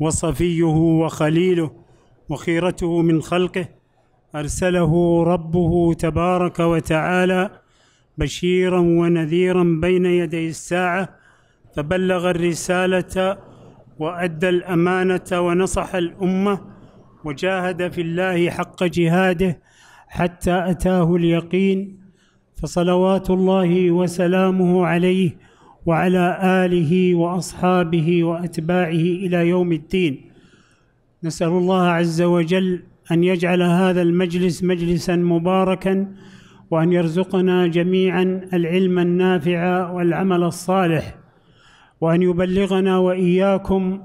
وصفيه وخليله وخيرته من خلقه ارسله ربه تبارك وتعالى بشيرا ونذيرا بين يدي الساعه فبلغ الرساله وادى الامانه ونصح الامه وجاهد في الله حق جهاده حتى اتاه اليقين فصلوات الله وسلامه عليه وعلى اله واصحابه واتباعه الى يوم الدين نسال الله عز وجل ان يجعل هذا المجلس مجلسا مباركا وان يرزقنا جميعا العلم النافع والعمل الصالح وان يبلغنا واياكم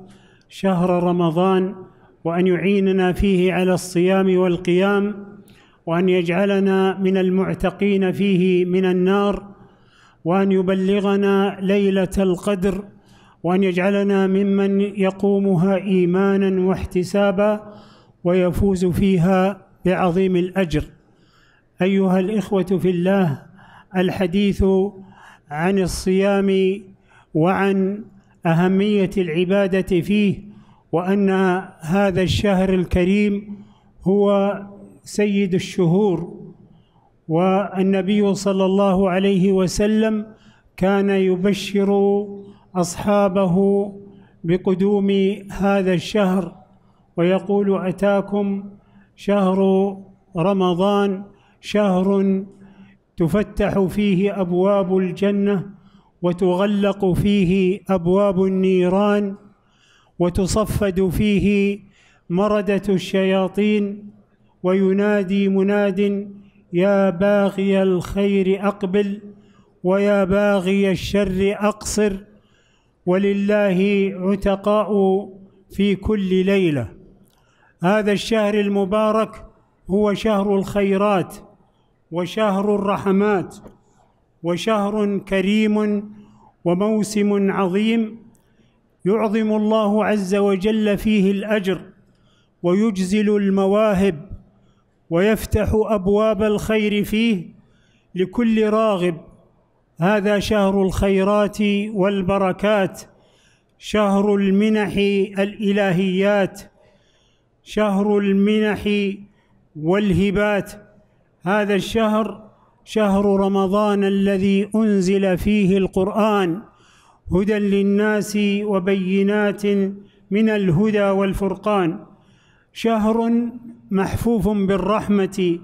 شهر رمضان وان يعيننا فيه على الصيام والقيام وان يجعلنا من المعتقين فيه من النار وان يبلغنا ليله القدر وان يجعلنا ممن يقومها ايمانا واحتسابا ويفوز فيها بعظيم الاجر ايها الاخوه في الله الحديث عن الصيام وعن اهميه العباده فيه وان هذا الشهر الكريم هو سيد الشهور والنبي صلى الله عليه وسلم كان يبشر اصحابه بقدوم هذا الشهر ويقول اتاكم شهر رمضان شهر تفتح فيه ابواب الجنه وتغلق فيه ابواب النيران وتصفد فيه مرده الشياطين وينادي مناد يا باغي الخير اقبل ويا باغي الشر اقصر ولله عتقاء في كل ليله هذا الشهر المبارك هو شهر الخيرات وشهر الرحمات وشهر كريم وموسم عظيم يعظم الله عز وجل فيه الاجر ويجزل المواهب ويفتح ابواب الخير فيه لكل راغب هذا شهر الخيرات والبركات شهر المنح الالهيات شهر المنح والهبات هذا الشهر شهر رمضان الذي انزل فيه القران هدى للناس وبينات من الهدى والفرقان شهر محفوف بالرحمه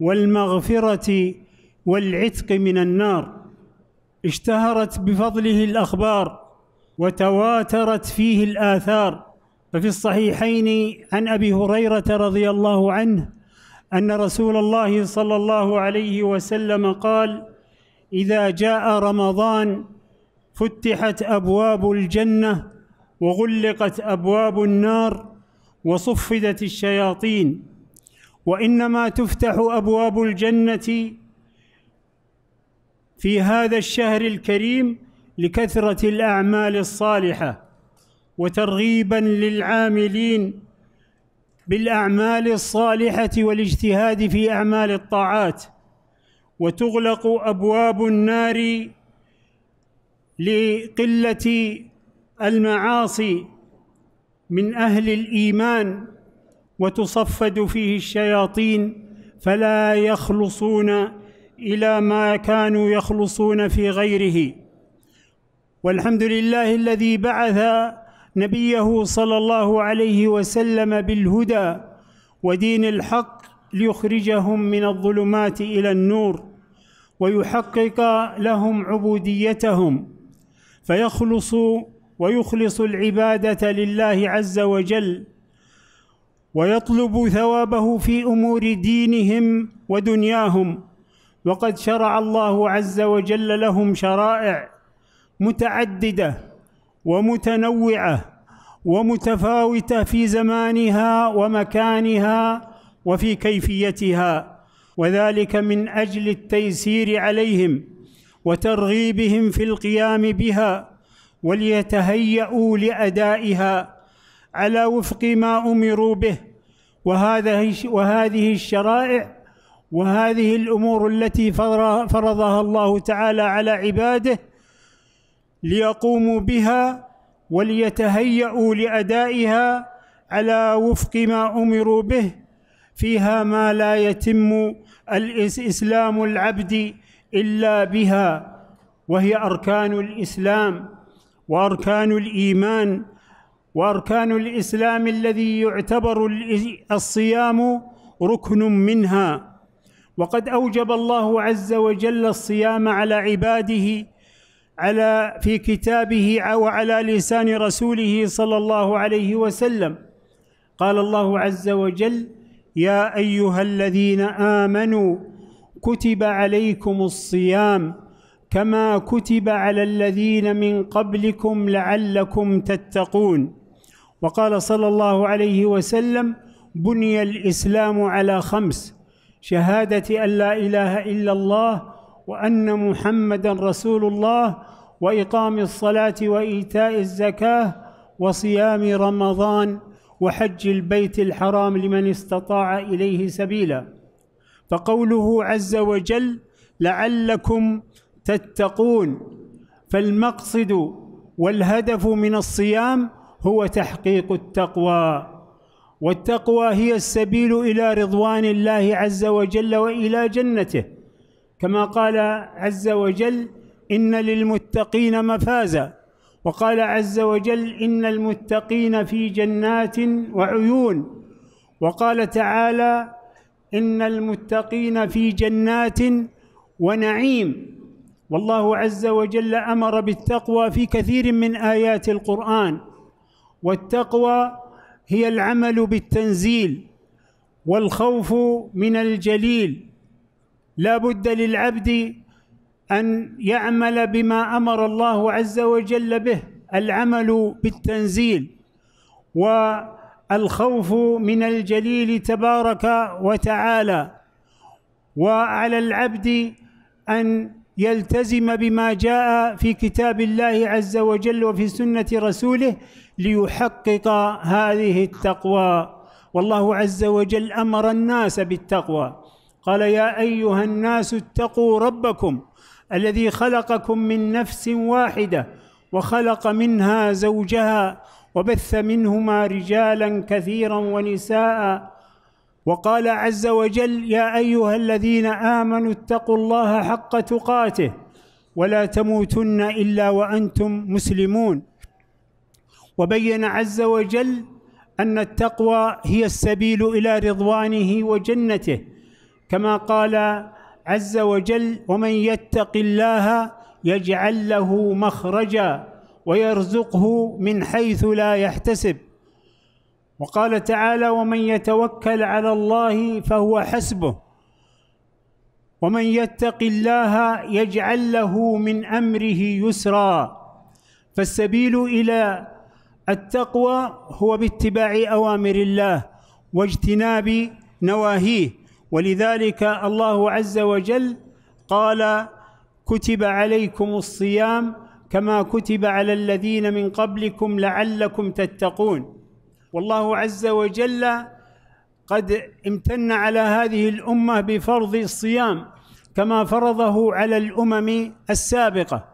والمغفره والعتق من النار اشتهرت بفضله الاخبار وتواترت فيه الاثار ففي الصحيحين عن ابي هريره رضي الله عنه ان رسول الله صلى الله عليه وسلم قال اذا جاء رمضان فتحت ابواب الجنه وغلقت ابواب النار وصفدت الشياطين وانما تفتح ابواب الجنه في هذا الشهر الكريم لكثره الاعمال الصالحه وترغيبا للعاملين بالاعمال الصالحه والاجتهاد في اعمال الطاعات وتغلق ابواب النار لقله المعاصي من اهل الايمان وتصفد فيه الشياطين فلا يخلصون الى ما كانوا يخلصون في غيره والحمد لله الذي بعث نبيه صلى الله عليه وسلم بالهدى ودين الحق ليخرجهم من الظلمات الى النور ويحقق لهم عبوديتهم فيخلصوا ويخلص العباده لله عز وجل ويطلب ثوابه في امور دينهم ودنياهم وقد شرع الله عز وجل لهم شرائع متعدده ومتنوعه ومتفاوته في زمانها ومكانها وفي كيفيتها وذلك من اجل التيسير عليهم وترغيبهم في القيام بها وليتهيأوا لأدائها على وفق ما أمروا به وهذه وهذه الشرائع وهذه الأمور التي فرضها الله تعالى على عباده ليقوموا بها وليتهيأوا لأدائها على وفق ما أمروا به فيها ما لا يتم الإسلام العبد إلا بها وهي أركان الإسلام واركان الايمان واركان الاسلام الذي يعتبر الصيام ركن منها وقد اوجب الله عز وجل الصيام على عباده على في كتابه وعلى لسان رسوله صلى الله عليه وسلم قال الله عز وجل يا ايها الذين امنوا كتب عليكم الصيام كما كتب على الذين من قبلكم لعلكم تتقون وقال صلى الله عليه وسلم بني الاسلام على خمس شهاده ان لا اله الا الله وان محمدا رسول الله واقام الصلاه وايتاء الزكاه وصيام رمضان وحج البيت الحرام لمن استطاع اليه سبيلا فقوله عز وجل لعلكم تتقون فالمقصد والهدف من الصيام هو تحقيق التقوى والتقوى هي السبيل الى رضوان الله عز وجل والى جنته كما قال عز وجل ان للمتقين مفازا وقال عز وجل ان المتقين في جنات وعيون وقال تعالى ان المتقين في جنات ونعيم والله عز وجل امر بالتقوى في كثير من ايات القران والتقوى هي العمل بالتنزيل والخوف من الجليل لا بد للعبد ان يعمل بما امر الله عز وجل به العمل بالتنزيل والخوف من الجليل تبارك وتعالى وعلى العبد ان يلتزم بما جاء في كتاب الله عز وجل وفي سنه رسوله ليحقق هذه التقوى والله عز وجل امر الناس بالتقوى قال يا ايها الناس اتقوا ربكم الذي خلقكم من نفس واحده وخلق منها زوجها وبث منهما رجالا كثيرا ونساء وقال عز وجل يا ايها الذين امنوا اتقوا الله حق تقاته ولا تموتن الا وانتم مسلمون وبين عز وجل ان التقوى هي السبيل الى رضوانه وجنته كما قال عز وجل ومن يتق الله يجعل له مخرجا ويرزقه من حيث لا يحتسب وقال تعالى ومن يتوكل على الله فهو حسبه ومن يتق الله يجعل له من امره يسرا فالسبيل الى التقوى هو باتباع اوامر الله واجتناب نواهيه ولذلك الله عز وجل قال كتب عليكم الصيام كما كتب على الذين من قبلكم لعلكم تتقون والله عز وجل قد امتن على هذه الامه بفرض الصيام كما فرضه على الامم السابقه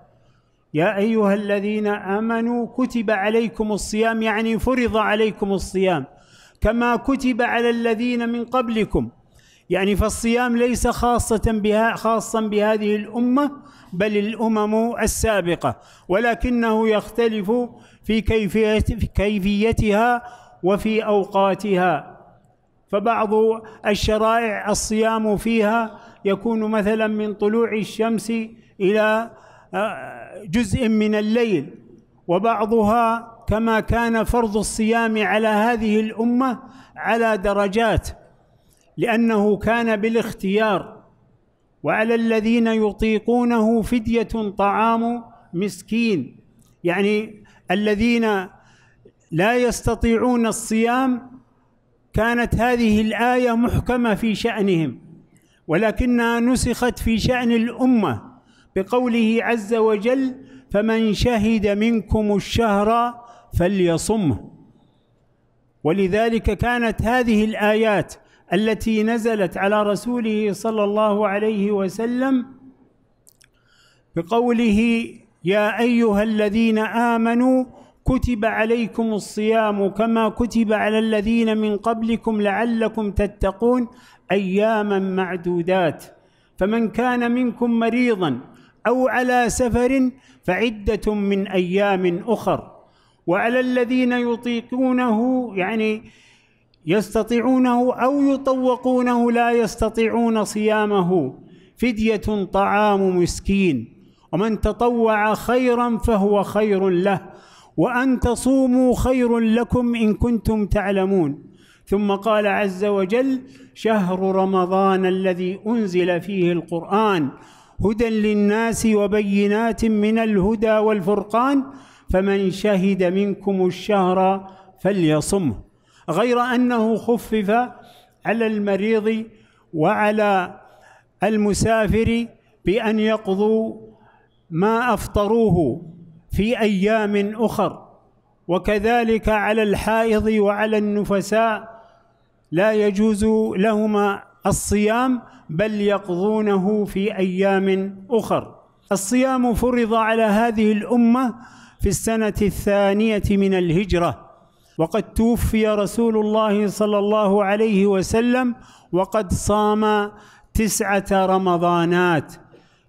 يا ايها الذين امنوا كتب عليكم الصيام يعني فرض عليكم الصيام كما كتب على الذين من قبلكم يعني فالصيام ليس خاصة بها خاصا بهذه الأمة بل الأمم السابقة ولكنه يختلف في كيفية كيفيتها وفي اوقاتها فبعض الشرائع الصيام فيها يكون مثلا من طلوع الشمس الى آه، جزء من الليل وبعضها كما كان فرض الصيام على هذه الامه على درجات لانه كان بالاختيار وعلى الذين يطيقونه فديه طعام مسكين يعني الذين لا يستطيعون الصيام كانت هذه الايه محكمه في شانهم ولكنها نسخت في شان الامه بقوله عز وجل فمن شهد منكم الشهر فليصمه ولذلك كانت هذه الايات التي نزلت على رسوله صلى الله عليه وسلم بقوله يا ايها الذين امنوا كتب عليكم الصيام كما كتب على الذين من قبلكم لعلكم تتقون اياما معدودات فمن كان منكم مريضا او على سفر فعده من ايام اخر وعلى الذين يطيقونه يعني يستطيعونه او يطوقونه لا يستطيعون صيامه فديه طعام مسكين ومن تطوع خيرا فهو خير له وأن تصوموا خير لكم إن كنتم تعلمون ثم قال عز وجل شهر رمضان الذي أنزل فيه القرآن هدى للناس وبينات من الهدى والفرقان فمن شهد منكم الشهر فليصمه غير أنه خفف على المريض وعلى المسافر بأن يقضوا ما أفطروه في ايام اخر وكذلك على الحائض وعلى النفساء لا يجوز لهما الصيام بل يقضونه في ايام اخر الصيام فرض على هذه الامه في السنه الثانيه من الهجره وقد توفي رسول الله صلى الله عليه وسلم وقد صام تسعه رمضانات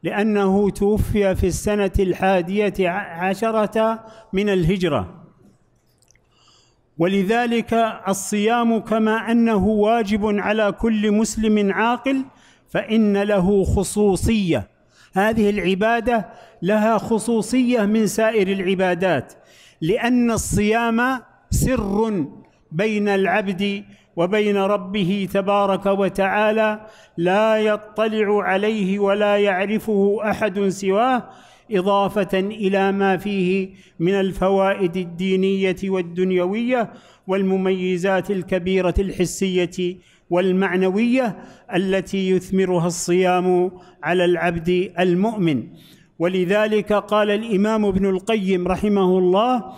لأنه توفي في السنة الحادية عشرة من الهجرة ولذلك الصيام كما أنه واجب على كل مسلم عاقل فإن له خصوصية هذه العبادة لها خصوصية من سائر العبادات لأن الصيام سر بين العبد وبين ربه تبارك وتعالى لا يطلع عليه ولا يعرفه احد سواه اضافه الى ما فيه من الفوائد الدينيه والدنيويه والمميزات الكبيره الحسيه والمعنويه التي يثمرها الصيام على العبد المؤمن ولذلك قال الامام ابن القيم رحمه الله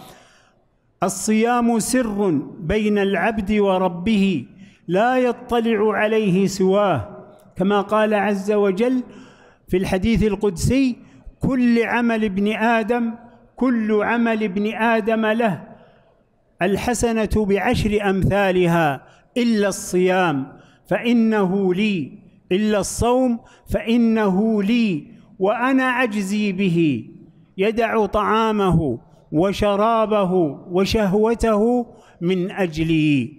الصيام سر بين العبد وربه لا يطلع عليه سواه كما قال عز وجل في الحديث القدسي كل عمل ابن ادم كل عمل ابن ادم له الحسنه بعشر امثالها الا الصيام فانه لي الا الصوم فانه لي وانا اجزي به يدع طعامه وشرابه وشهوته من اجلي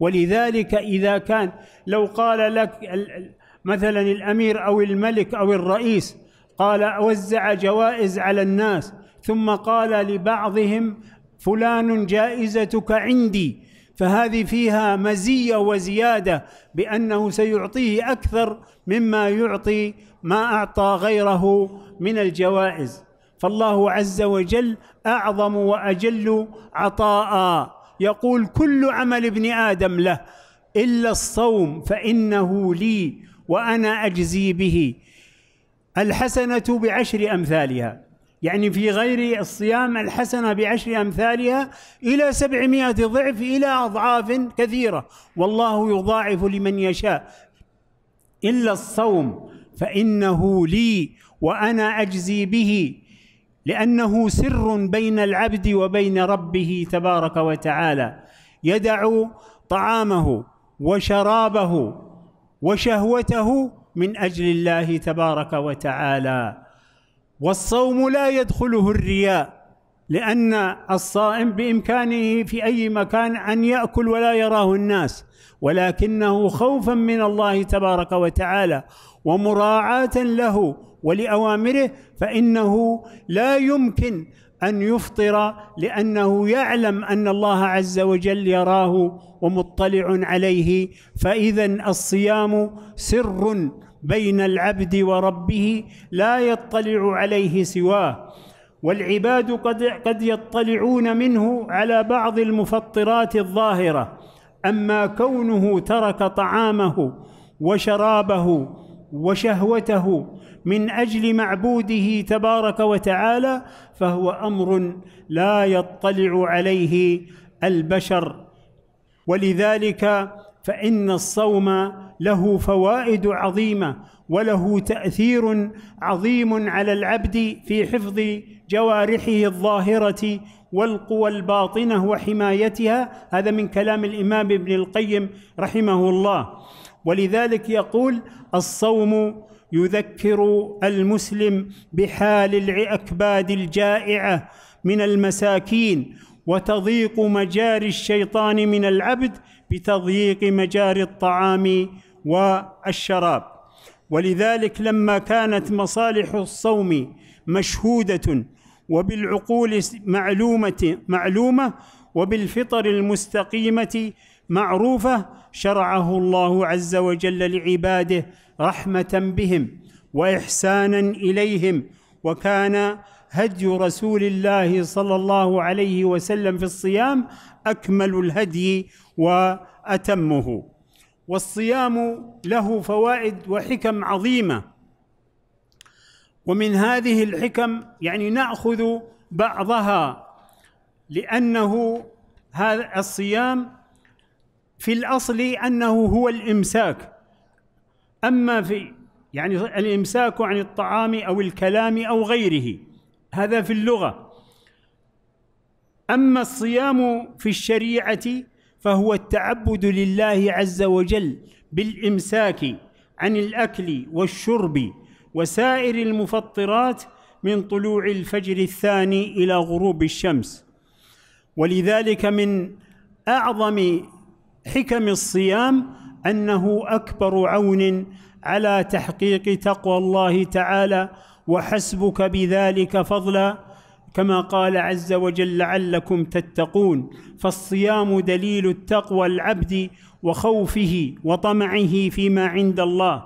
ولذلك اذا كان لو قال لك مثلا الامير او الملك او الرئيس قال وزع جوائز على الناس ثم قال لبعضهم فلان جائزتك عندي فهذه فيها مزيه وزياده بانه سيعطيه اكثر مما يعطي ما اعطى غيره من الجوائز فالله عز وجل اعظم واجل عطاء يقول كل عمل ابن ادم له الا الصوم فانه لي وانا اجزي به الحسنه بعشر امثالها يعني في غير الصيام الحسنة بعشر أمثالها إلى سبعمائة ضعف إلى أضعاف كثيرة والله يضاعف لمن يشاء إلا الصوم فإنه لي وأنا أجزي به لانه سر بين العبد وبين ربه تبارك وتعالى يدع طعامه وشرابه وشهوته من اجل الله تبارك وتعالى والصوم لا يدخله الرياء لان الصائم بامكانه في اي مكان ان ياكل ولا يراه الناس ولكنه خوفا من الله تبارك وتعالى ومراعاه له ولأوامره فإنه لا يمكن أن يفطر لأنه يعلم أن الله عز وجل يراه ومطلع عليه فإذا الصيام سر بين العبد وربه لا يطلع عليه سواه والعباد قد قد يطلعون منه على بعض المفطرات الظاهره اما كونه ترك طعامه وشرابه وشهوته من اجل معبوده تبارك وتعالى فهو امر لا يطلع عليه البشر ولذلك فان الصوم له فوائد عظيمه وله تاثير عظيم على العبد في حفظ جوارحه الظاهره والقوى الباطنه وحمايتها هذا من كلام الامام ابن القيم رحمه الله ولذلك يقول الصوم يذكر المسلم بحال الاكباد الجائعه من المساكين وتضيق مجاري الشيطان من العبد بتضييق مجاري الطعام والشراب ولذلك لما كانت مصالح الصوم مشهوده وبالعقول معلومه معلومه وبالفطر المستقيمه معروفه شرعه الله عز وجل لعباده رحمه بهم واحسانا اليهم وكان هدي رسول الله صلى الله عليه وسلم في الصيام اكمل الهدي واتمه والصيام له فوائد وحكم عظيمه ومن هذه الحكم يعني ناخذ بعضها لانه هذا الصيام في الاصل انه هو الامساك اما في يعني الامساك عن الطعام او الكلام او غيره هذا في اللغه اما الصيام في الشريعه فهو التعبد لله عز وجل بالامساك عن الاكل والشرب وسائر المفطرات من طلوع الفجر الثاني الى غروب الشمس ولذلك من اعظم حكم الصيام انه اكبر عون على تحقيق تقوى الله تعالى وحسبك بذلك فضلا كما قال عز وجل لعلكم تتقون فالصيام دليل التقوى العبد وخوفه وطمعه فيما عند الله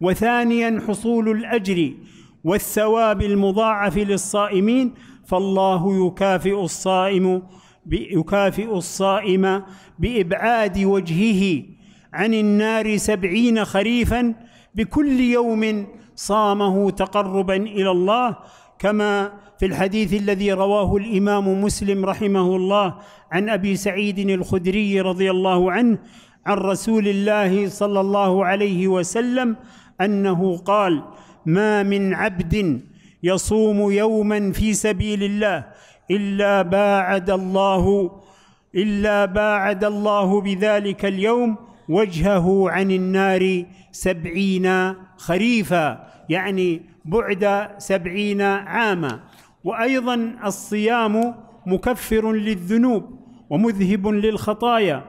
وثانيا حصول الاجر والثواب المضاعف للصائمين فالله يكافئ الصائم يكافئ الصائم بإبعاد وجهه عن النار سبعين خريفا بكل يوم صامه تقربا إلى الله كما في الحديث الذي رواه الإمام مسلم رحمه الله عن أبي سعيد الخدري رضي الله عنه عن رسول الله صلى الله عليه وسلم أنه قال ما من عبد يصوم يوما في سبيل الله إلا باعد الله إلا باعد الله بذلك اليوم وجهه عن النار سبعين خريفا يعني بعد سبعين عاما وأيضا الصيام مكفر للذنوب ومذهب للخطايا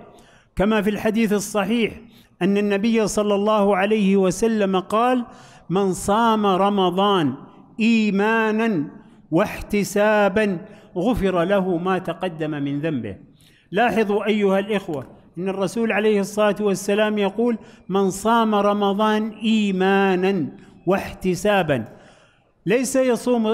كما في الحديث الصحيح أن النبي صلى الله عليه وسلم قال من صام رمضان إيمانا واحتسابا غفر له ما تقدم من ذنبه لاحظوا ايها الاخوه ان الرسول عليه الصلاه والسلام يقول من صام رمضان ايمانا واحتسابا ليس يصوم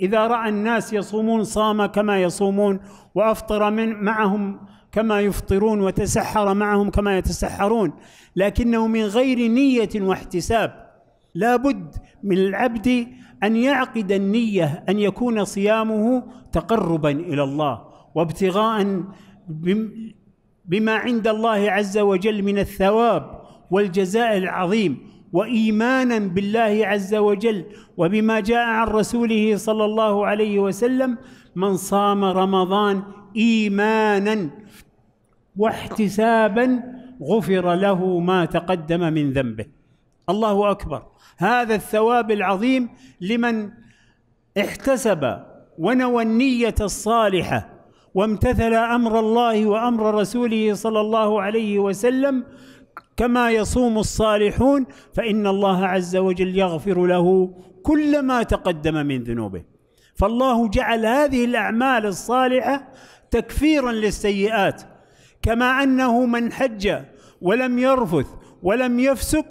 اذا راى الناس يصومون صام كما يصومون وافطر من معهم كما يفطرون وتسحر معهم كما يتسحرون لكنه من غير نيه واحتساب لا بد من العبد أن يعقد النية أن يكون صيامه تقربا إلى الله وابتغاء بما عند الله عز وجل من الثواب والجزاء العظيم وايمانا بالله عز وجل وبما جاء عن رسوله صلى الله عليه وسلم من صام رمضان ايمانا واحتسابا غفر له ما تقدم من ذنبه الله اكبر هذا الثواب العظيم لمن احتسب ونوى النيه الصالحه وامتثل امر الله وامر رسوله صلى الله عليه وسلم كما يصوم الصالحون فان الله عز وجل يغفر له كل ما تقدم من ذنوبه فالله جعل هذه الاعمال الصالحه تكفيرا للسيئات كما انه من حج ولم يرفث ولم يفسق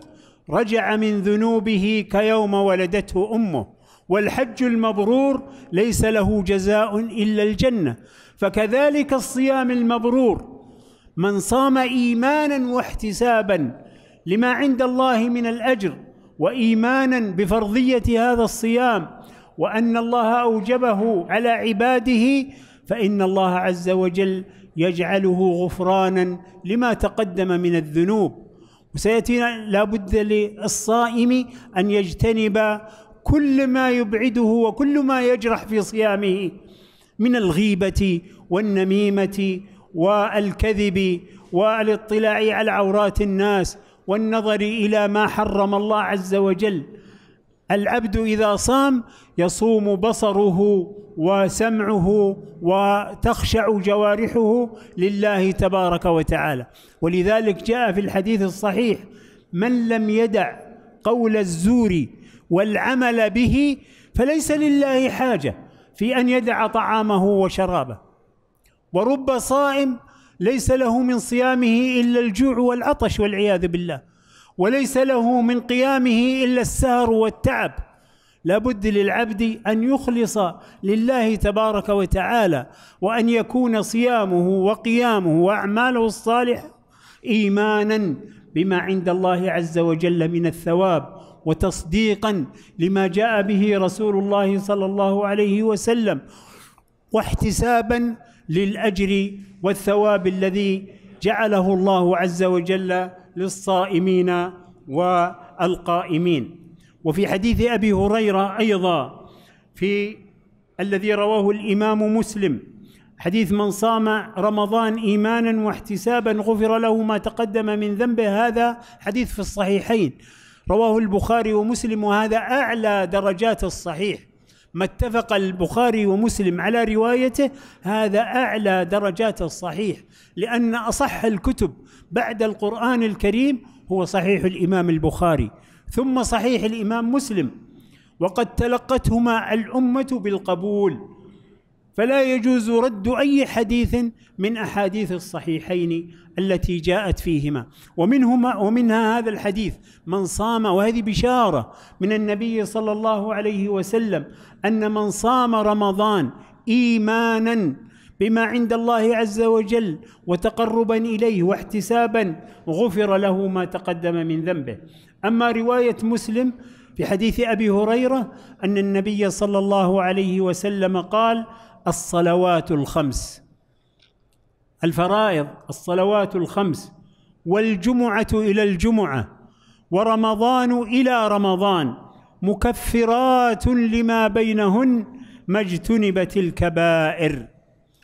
رجع من ذنوبه كيوم ولدته امه والحج المبرور ليس له جزاء الا الجنه فكذلك الصيام المبرور من صام ايمانا واحتسابا لما عند الله من الاجر وايمانا بفرضيه هذا الصيام وان الله اوجبه على عباده فان الله عز وجل يجعله غفرانا لما تقدم من الذنوب وسيأتينا لابد للصائم أن يجتنب كل ما يبعده وكل ما يجرح في صيامه من الغيبة والنميمة والكذب والاطلاع على عورات الناس والنظر إلى ما حرم الله عز وجل العبد اذا صام يصوم بصره وسمعه وتخشع جوارحه لله تبارك وتعالى ولذلك جاء في الحديث الصحيح من لم يدع قول الزور والعمل به فليس لله حاجه في ان يدع طعامه وشرابه ورب صائم ليس له من صيامه الا الجوع والعطش والعياذ بالله وليس له من قيامه الا السهر والتعب لابد للعبد ان يخلص لله تبارك وتعالى وان يكون صيامه وقيامه واعماله الصالحه ايمانا بما عند الله عز وجل من الثواب وتصديقا لما جاء به رسول الله صلى الله عليه وسلم واحتسابا للاجر والثواب الذي جعله الله عز وجل للصائمين والقائمين وفي حديث ابي هريره ايضا في الذي رواه الامام مسلم حديث من صام رمضان ايمانا واحتسابا غفر له ما تقدم من ذنبه هذا حديث في الصحيحين رواه البخاري ومسلم وهذا اعلى درجات الصحيح ما اتفق البخاري ومسلم على روايته هذا اعلى درجات الصحيح لان اصح الكتب بعد القران الكريم هو صحيح الامام البخاري ثم صحيح الامام مسلم وقد تلقتهما الامه بالقبول فلا يجوز رد اي حديث من احاديث الصحيحين التي جاءت فيهما ومنهما ومنها هذا الحديث من صام وهذه بشاره من النبي صلى الله عليه وسلم ان من صام رمضان ايمانا بما عند الله عز وجل وتقربا اليه واحتسابا غفر له ما تقدم من ذنبه اما روايه مسلم في حديث ابي هريره ان النبي صلى الله عليه وسلم قال الصلوات الخمس الفرائض الصلوات الخمس والجمعه الى الجمعه ورمضان الى رمضان مكفرات لما بينهن ما اجتنبت الكبائر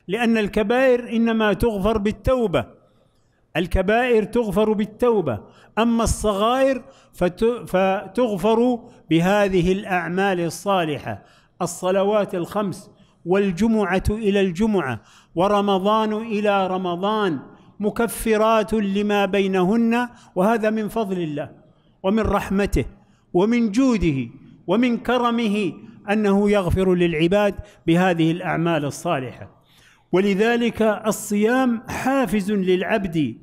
لان الكبائر انما تغفر بالتوبه الكبائر تغفر بالتوبه اما الصغائر فتغفر بهذه الاعمال الصالحه الصلوات الخمس والجمعه الى الجمعه ورمضان الى رمضان مكفرات لما بينهن وهذا من فضل الله ومن رحمته ومن جوده ومن كرمه انه يغفر للعباد بهذه الاعمال الصالحه ولذلك الصيام حافز للعبد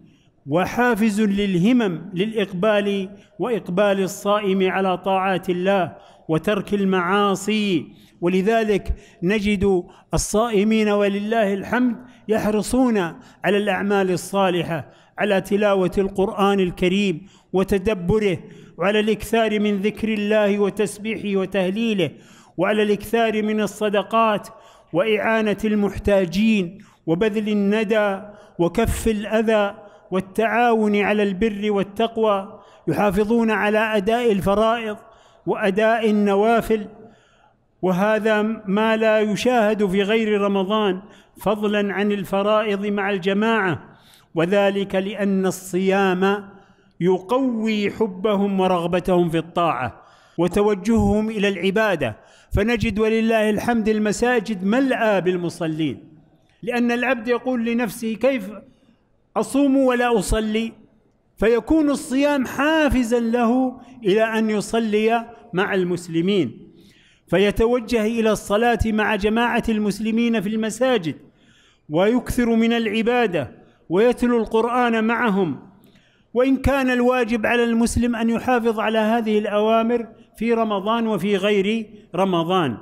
وحافز للهمم للاقبال واقبال الصائم على طاعات الله وترك المعاصي ولذلك نجد الصائمين ولله الحمد يحرصون على الاعمال الصالحه على تلاوه القران الكريم وتدبره وعلى الاكثار من ذكر الله وتسبيحه وتهليله وعلى الاكثار من الصدقات واعانه المحتاجين وبذل الندى وكف الاذى والتعاون على البر والتقوى يحافظون على اداء الفرائض واداء النوافل وهذا ما لا يشاهد في غير رمضان فضلا عن الفرائض مع الجماعه وذلك لان الصيام يقوي حبهم ورغبتهم في الطاعه وتوجههم الى العباده فنجد ولله الحمد المساجد ملأى بالمصلين لأن العبد يقول لنفسه كيف أصوم ولا أصلي فيكون الصيام حافزا له إلى أن يصلي مع المسلمين فيتوجه الى الصلاه مع جماعه المسلمين في المساجد ويكثر من العباده ويتلو القران معهم وان كان الواجب على المسلم ان يحافظ على هذه الاوامر في رمضان وفي غير رمضان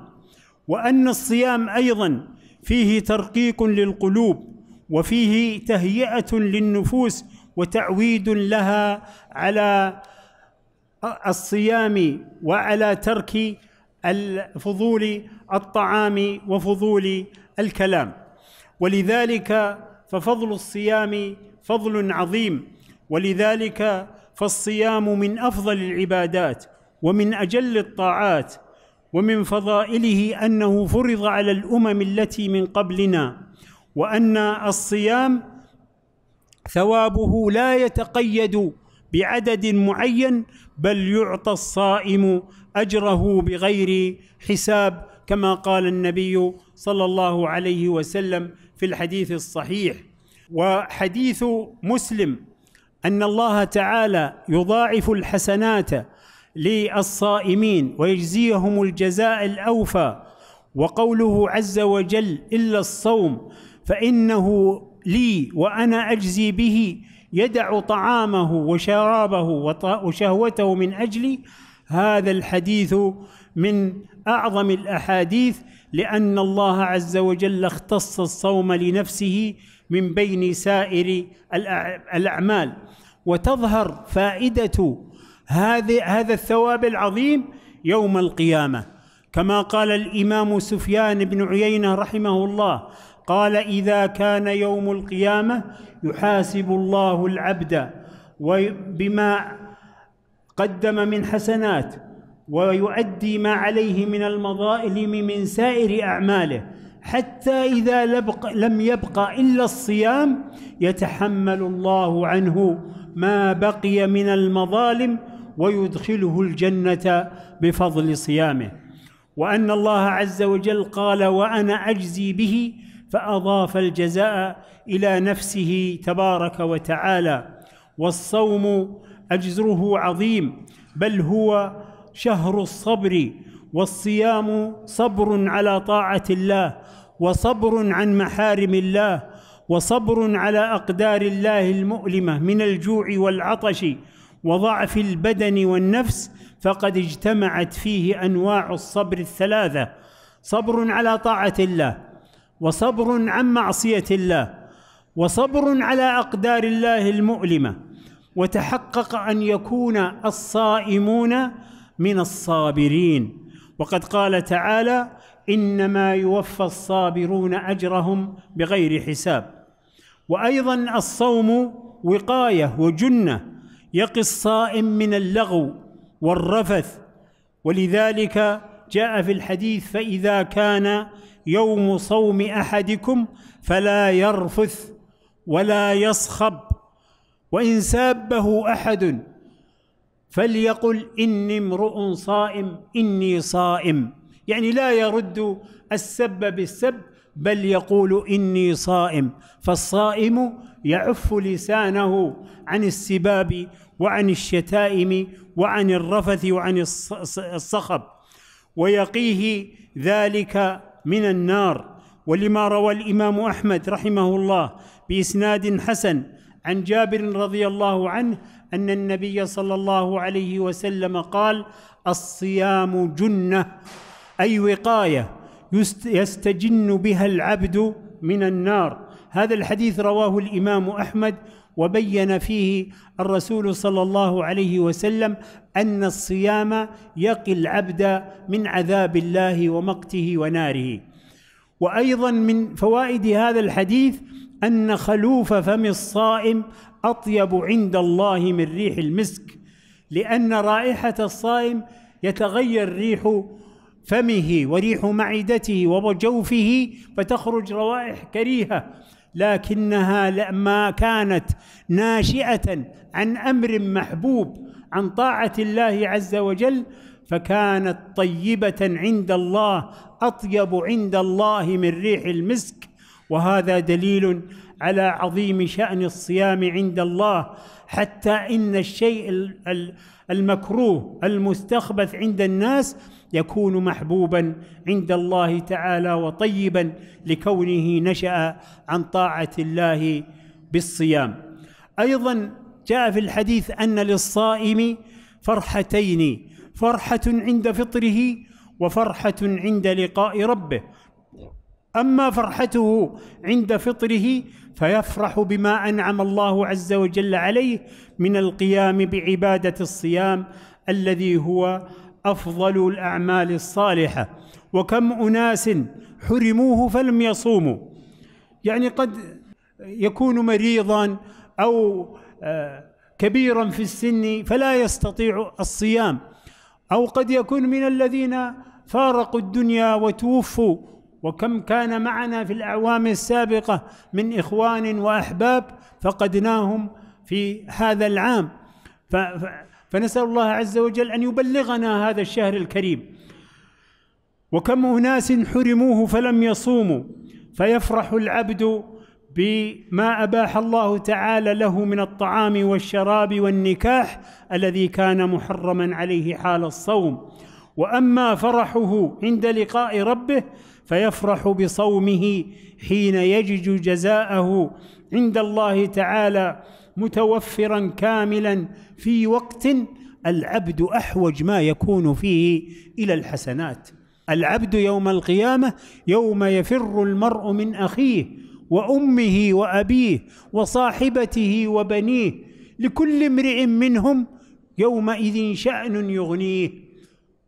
وان الصيام ايضا فيه ترقيق للقلوب وفيه تهيئه للنفوس وتعويد لها على الصيام وعلى ترك فضول الطعام وفضول الكلام ولذلك ففضل الصيام فضل عظيم ولذلك فالصيام من افضل العبادات ومن اجل الطاعات ومن فضائله انه فرض على الامم التي من قبلنا وان الصيام ثوابه لا يتقيد بعدد معين بل يعطى الصائم اجره بغير حساب كما قال النبي صلى الله عليه وسلم في الحديث الصحيح وحديث مسلم ان الله تعالى يضاعف الحسنات للصائمين ويجزيهم الجزاء الاوفى وقوله عز وجل الا الصوم فانه لي وانا اجزي به يدع طعامه وشرابه وشهوته من اجلي هذا الحديث من اعظم الاحاديث لان الله عز وجل اختص الصوم لنفسه من بين سائر الاعمال وتظهر فائده هذا هذا الثواب العظيم يوم القيامه كما قال الامام سفيان بن عيينه رحمه الله قال اذا كان يوم القيامه يحاسب الله العبد وبما قدم من حسنات ويؤدي ما عليه من المظالم من سائر أعماله حتى إذا لم يبق إلا الصيام يتحمل الله عنه ما بقي من المظالم ويدخله الجنة بفضل صيامه وأن الله عز وجل قال وأنا أجزي به فأضاف الجزاء إلى نفسه تبارك وتعالى والصوم اجره عظيم بل هو شهر الصبر والصيام صبر على طاعه الله وصبر عن محارم الله وصبر على اقدار الله المؤلمه من الجوع والعطش وضعف البدن والنفس فقد اجتمعت فيه انواع الصبر الثلاثه صبر على طاعه الله وصبر عن معصيه الله وصبر على اقدار الله المؤلمه وتحقق ان يكون الصائمون من الصابرين وقد قال تعالى انما يوفى الصابرون اجرهم بغير حساب وايضا الصوم وقايه وجنه يقي الصائم من اللغو والرفث ولذلك جاء في الحديث فاذا كان يوم صوم احدكم فلا يرفث ولا يصخب وإن سابه أحد فليقل إني امرؤ صائم إني صائم يعني لا يرد السب بالسب بل يقول إني صائم فالصائم يعف لسانه عن السباب وعن الشتائم وعن الرفث وعن الصخب ويقيه ذلك من النار ولما روى الإمام أحمد رحمه الله بإسناد حسن عن جابر رضي الله عنه ان النبي صلى الله عليه وسلم قال الصيام جنه اي وقايه يستجن بها العبد من النار هذا الحديث رواه الامام احمد وبين فيه الرسول صلى الله عليه وسلم ان الصيام يقي العبد من عذاب الله ومقته وناره وايضا من فوائد هذا الحديث أن خلوف فم الصائم أطيب عند الله من ريح المسك لأن رائحة الصائم يتغير ريح فمه وريح معدته وجوفه فتخرج روائح كريهة لكنها لما كانت ناشئة عن أمر محبوب عن طاعة الله عز وجل فكانت طيبة عند الله أطيب عند الله من ريح المسك وهذا دليل على عظيم شأن الصيام عند الله حتى إن الشيء المكروه المستخبث عند الناس يكون محبوبا عند الله تعالى وطيبا لكونه نشأ عن طاعة الله بالصيام أيضا جاء في الحديث أن للصائم فرحتين فرحة عند فطره وفرحة عند لقاء ربه اما فرحته عند فطره فيفرح بما انعم الله عز وجل عليه من القيام بعباده الصيام الذي هو افضل الاعمال الصالحه وكم اناس حرموه فلم يصوموا يعني قد يكون مريضا او آه، كبيرا في السن فلا يستطيع الصيام او قد يكون من الذين فارقوا الدنيا وتوفوا وكم كان معنا في الاعوام السابقه من اخوان واحباب فقدناهم في هذا العام فنسال الله عز وجل ان يبلغنا هذا الشهر الكريم وكم اناس حرموه فلم يصوموا فيفرح العبد بما اباح الله تعالى له من الطعام والشراب والنكاح الذي كان محرما عليه حال الصوم واما فرحه عند لقاء ربه فيفرح بصومه حين يجد جزاءه عند الله تعالى متوفرا كاملا في وقت العبد احوج ما يكون فيه الى الحسنات العبد يوم القيامه يوم يفر المرء من اخيه وامه وابيه وصاحبته وبنيه لكل امرئ منهم يومئذ شان يغنيه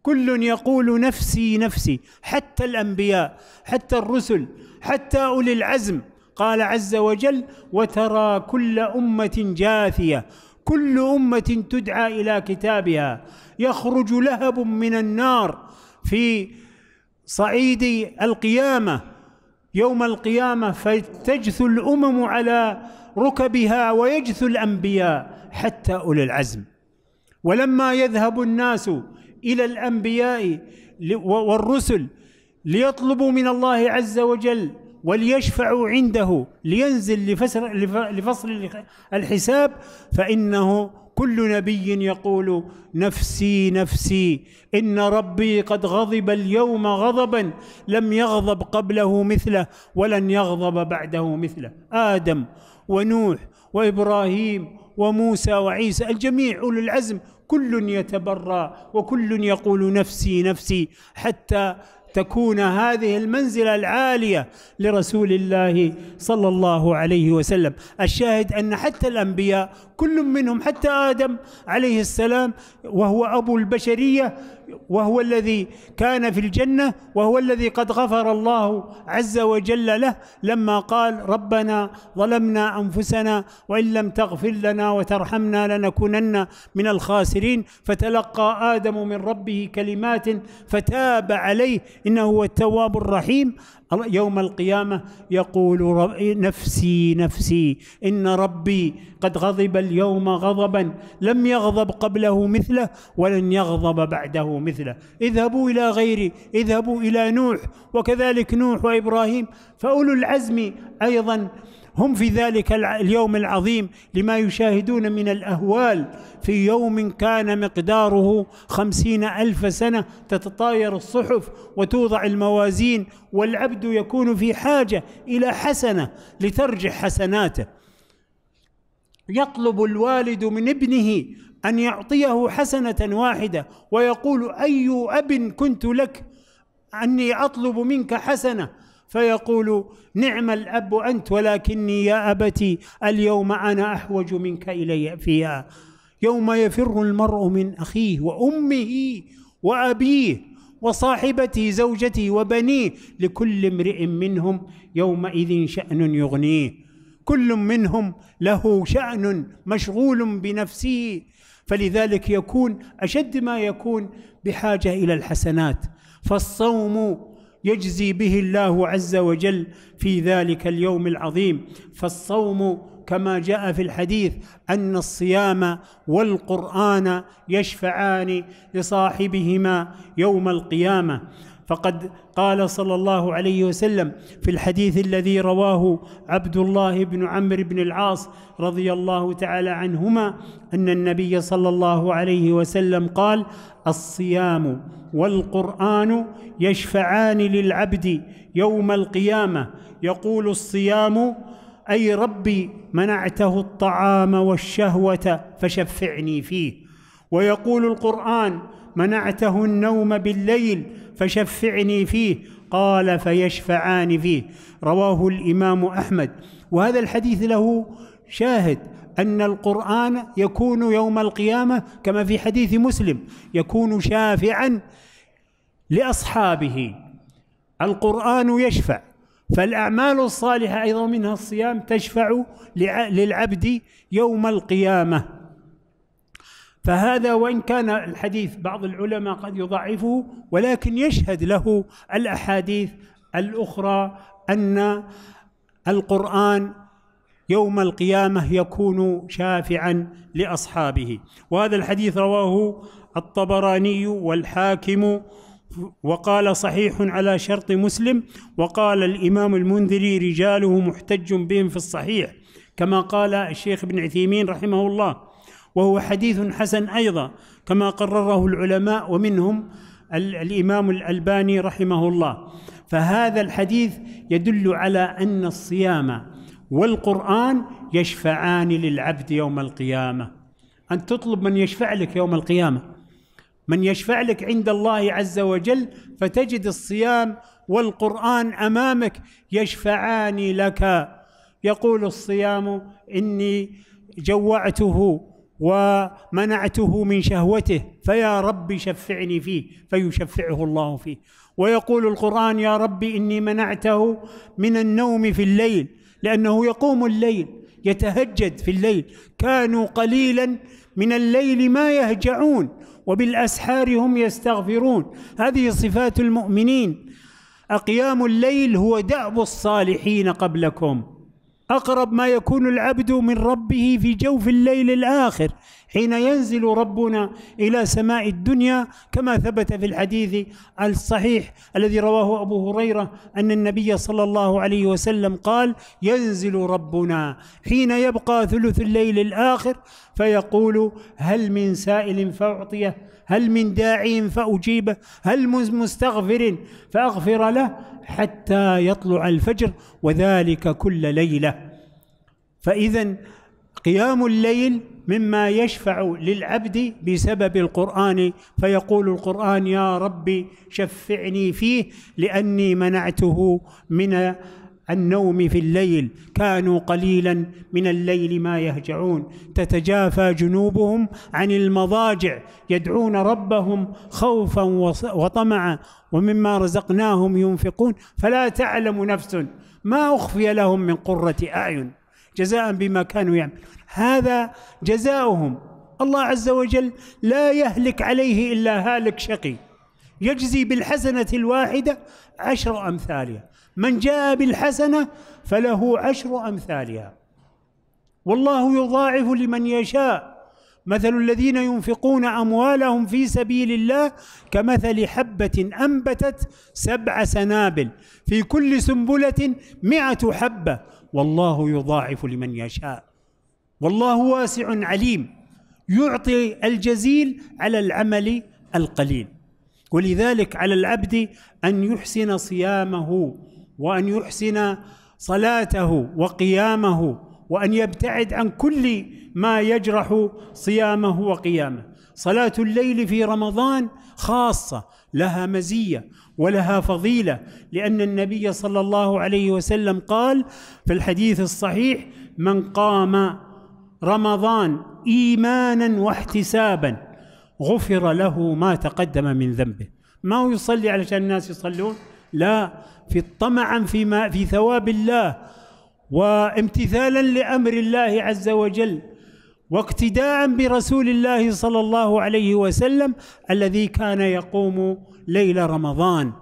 كل يقول نفسي نفسي حتى الانبياء حتى الرسل حتى اولي العزم قال عز وجل وترى كل امه جاثيه كل امه تدعى الى كتابها يخرج لهب من النار في صعيد القيامه يوم القيامه فتجثو الامم على ركبها ويجثو الانبياء حتى اولي العزم ولما يذهب الناس الى الانبياء والرسل ليطلبوا من الله عز وجل وليشفعوا عنده لينزل لفصل, لفصل الحساب فانه كل نبي يقول نفسي نفسي ان ربي قد غضب اليوم غضبا لم يغضب قبله مثله ولن يغضب بعده مثله ادم ونوح وابراهيم وموسى وعيسى الجميع أولو العزم كل يتبرى وكل يقول نفسي نفسي حتى تكون هذه المنزله العاليه لرسول الله صلى الله عليه وسلم الشاهد ان حتى الانبياء كل منهم حتى ادم عليه السلام وهو ابو البشريه وهو الذي كان في الجنه وهو الذي قد غفر الله عز وجل له لما قال ربنا ظلمنا انفسنا وان لم تغفر لنا وترحمنا لنكونن من الخاسرين فتلقى ادم من ربه كلمات فتاب عليه انه هو التواب الرحيم يوم القيامة يقول رب نفسي نفسي إن ربي قد غضب اليوم غضبا لم يغضب قبله مثله ولن يغضب بعده مثله اذهبوا إلى غيري اذهبوا إلى نوح وكذلك نوح وإبراهيم فأولو العزم أيضا هم في ذلك اليوم العظيم لما يشاهدون من الأهوال في يوم كان مقداره خمسين ألف سنة تتطاير الصحف وتوضع الموازين والعبد يكون في حاجة إلى حسنة لترجع حسناته يطلب الوالد من ابنه أن يعطيه حسنة واحدة ويقول أي أب كنت لك أني أطلب منك حسنة فيقول نعم الاب انت ولكني يا ابتي اليوم انا احوج منك الي فيها يوم يفر المرء من اخيه وامه وابيه وصاحبته زوجته وبنيه لكل امرئ منهم يومئذ شان يغنيه كل منهم له شان مشغول بنفسه فلذلك يكون اشد ما يكون بحاجه الى الحسنات فالصوم يجزي به الله عز وجل في ذلك اليوم العظيم فالصوم كما جاء في الحديث ان الصيام والقران يشفعان لصاحبهما يوم القيامه فقد قال صلى الله عليه وسلم في الحديث الذي رواه عبد الله بن عمرو بن العاص رضي الله تعالى عنهما ان النبي صلى الله عليه وسلم قال الصيام والقران يشفعان للعبد يوم القيامه يقول الصيام اي ربي منعته الطعام والشهوه فشفعني فيه ويقول القران منعته النوم بالليل فشفعني فيه قال فيشفعان فيه رواه الامام احمد وهذا الحديث له شاهد ان القران يكون يوم القيامه كما في حديث مسلم يكون شافعا لاصحابه القران يشفع فالاعمال الصالحه ايضا منها الصيام تشفع للعبد يوم القيامه فهذا وان كان الحديث بعض العلماء قد يضعفه ولكن يشهد له الاحاديث الاخرى ان القران يوم القيامه يكون شافعا لاصحابه وهذا الحديث رواه الطبراني والحاكم وقال صحيح على شرط مسلم وقال الامام المنذري رجاله محتج بهم في الصحيح كما قال الشيخ ابن عثيمين رحمه الله وهو حديث حسن أيضا كما قرره العلماء ومنهم الإمام الألباني رحمه الله فهذا الحديث يدل على أن الصيام والقرآن يشفعان للعبد يوم القيامة أن تطلب من يشفع لك يوم القيامة من يشفع لك عند الله عز وجل فتجد الصيام والقرآن أمامك يشفعان لك يقول الصيام إني جوعته ومنعته من شهوته فيا رب شفعني فيه فيشفعه الله فيه ويقول القرآن يا رب إني منعته من النوم في الليل لأنه يقوم الليل يتهجد في الليل كانوا قليلا من الليل ما يهجعون وبالأسحار هم يستغفرون هذه صفات المؤمنين أقيام الليل هو دأب الصالحين قبلكم اقرب ما يكون العبد من ربه في جوف الليل الاخر حين ينزل ربنا الى سماء الدنيا كما ثبت في الحديث الصحيح الذي رواه ابو هريره ان النبي صلى الله عليه وسلم قال ينزل ربنا حين يبقى ثلث الليل الاخر فيقول هل من سائل فاعطيه هل من داع فأجيبه هل من مستغفر فأغفر له حتى يطلع الفجر وذلك كل ليلة فإذا قيام الليل مما يشفع للعبد بسبب القرآن فيقول القرآن يا ربي شفعني فيه لأني منعته من النوم في الليل كانوا قليلا من الليل ما يهجعون تتجافى جنوبهم عن المضاجع يدعون ربهم خوفا وطمعا ومما رزقناهم ينفقون فلا تعلم نفس ما اخفي لهم من قره اعين جزاء بما كانوا يعملون هذا جزاؤهم الله عز وجل لا يهلك عليه الا هالك شقي يجزي بالحسنة الواحدة عشر أمثالها من جاء بالحسنة فله عشر أمثالها والله يضاعف لمن يشاء مثل الذين ينفقون أموالهم في سبيل الله كمثل حبة أنبتت سبع سنابل في كل سنبلة مئة حبة والله يضاعف لمن يشاء والله واسع عليم يعطي الجزيل على العمل القليل ولذلك على العبد ان يحسن صيامه وان يحسن صلاته وقيامه وان يبتعد عن كل ما يجرح صيامه وقيامه صلاه الليل في رمضان خاصه لها مزيه ولها فضيله لان النبي صلى الله عليه وسلم قال في الحديث الصحيح من قام رمضان ايمانا واحتسابا غفر له ما تقدم من ذنبه ما هو يصلي علشان الناس يصلون لا في طمعا فيما في ثواب الله وامتثالا لامر الله عز وجل واقتداء برسول الله صلى الله عليه وسلم الذي كان يقوم ليل رمضان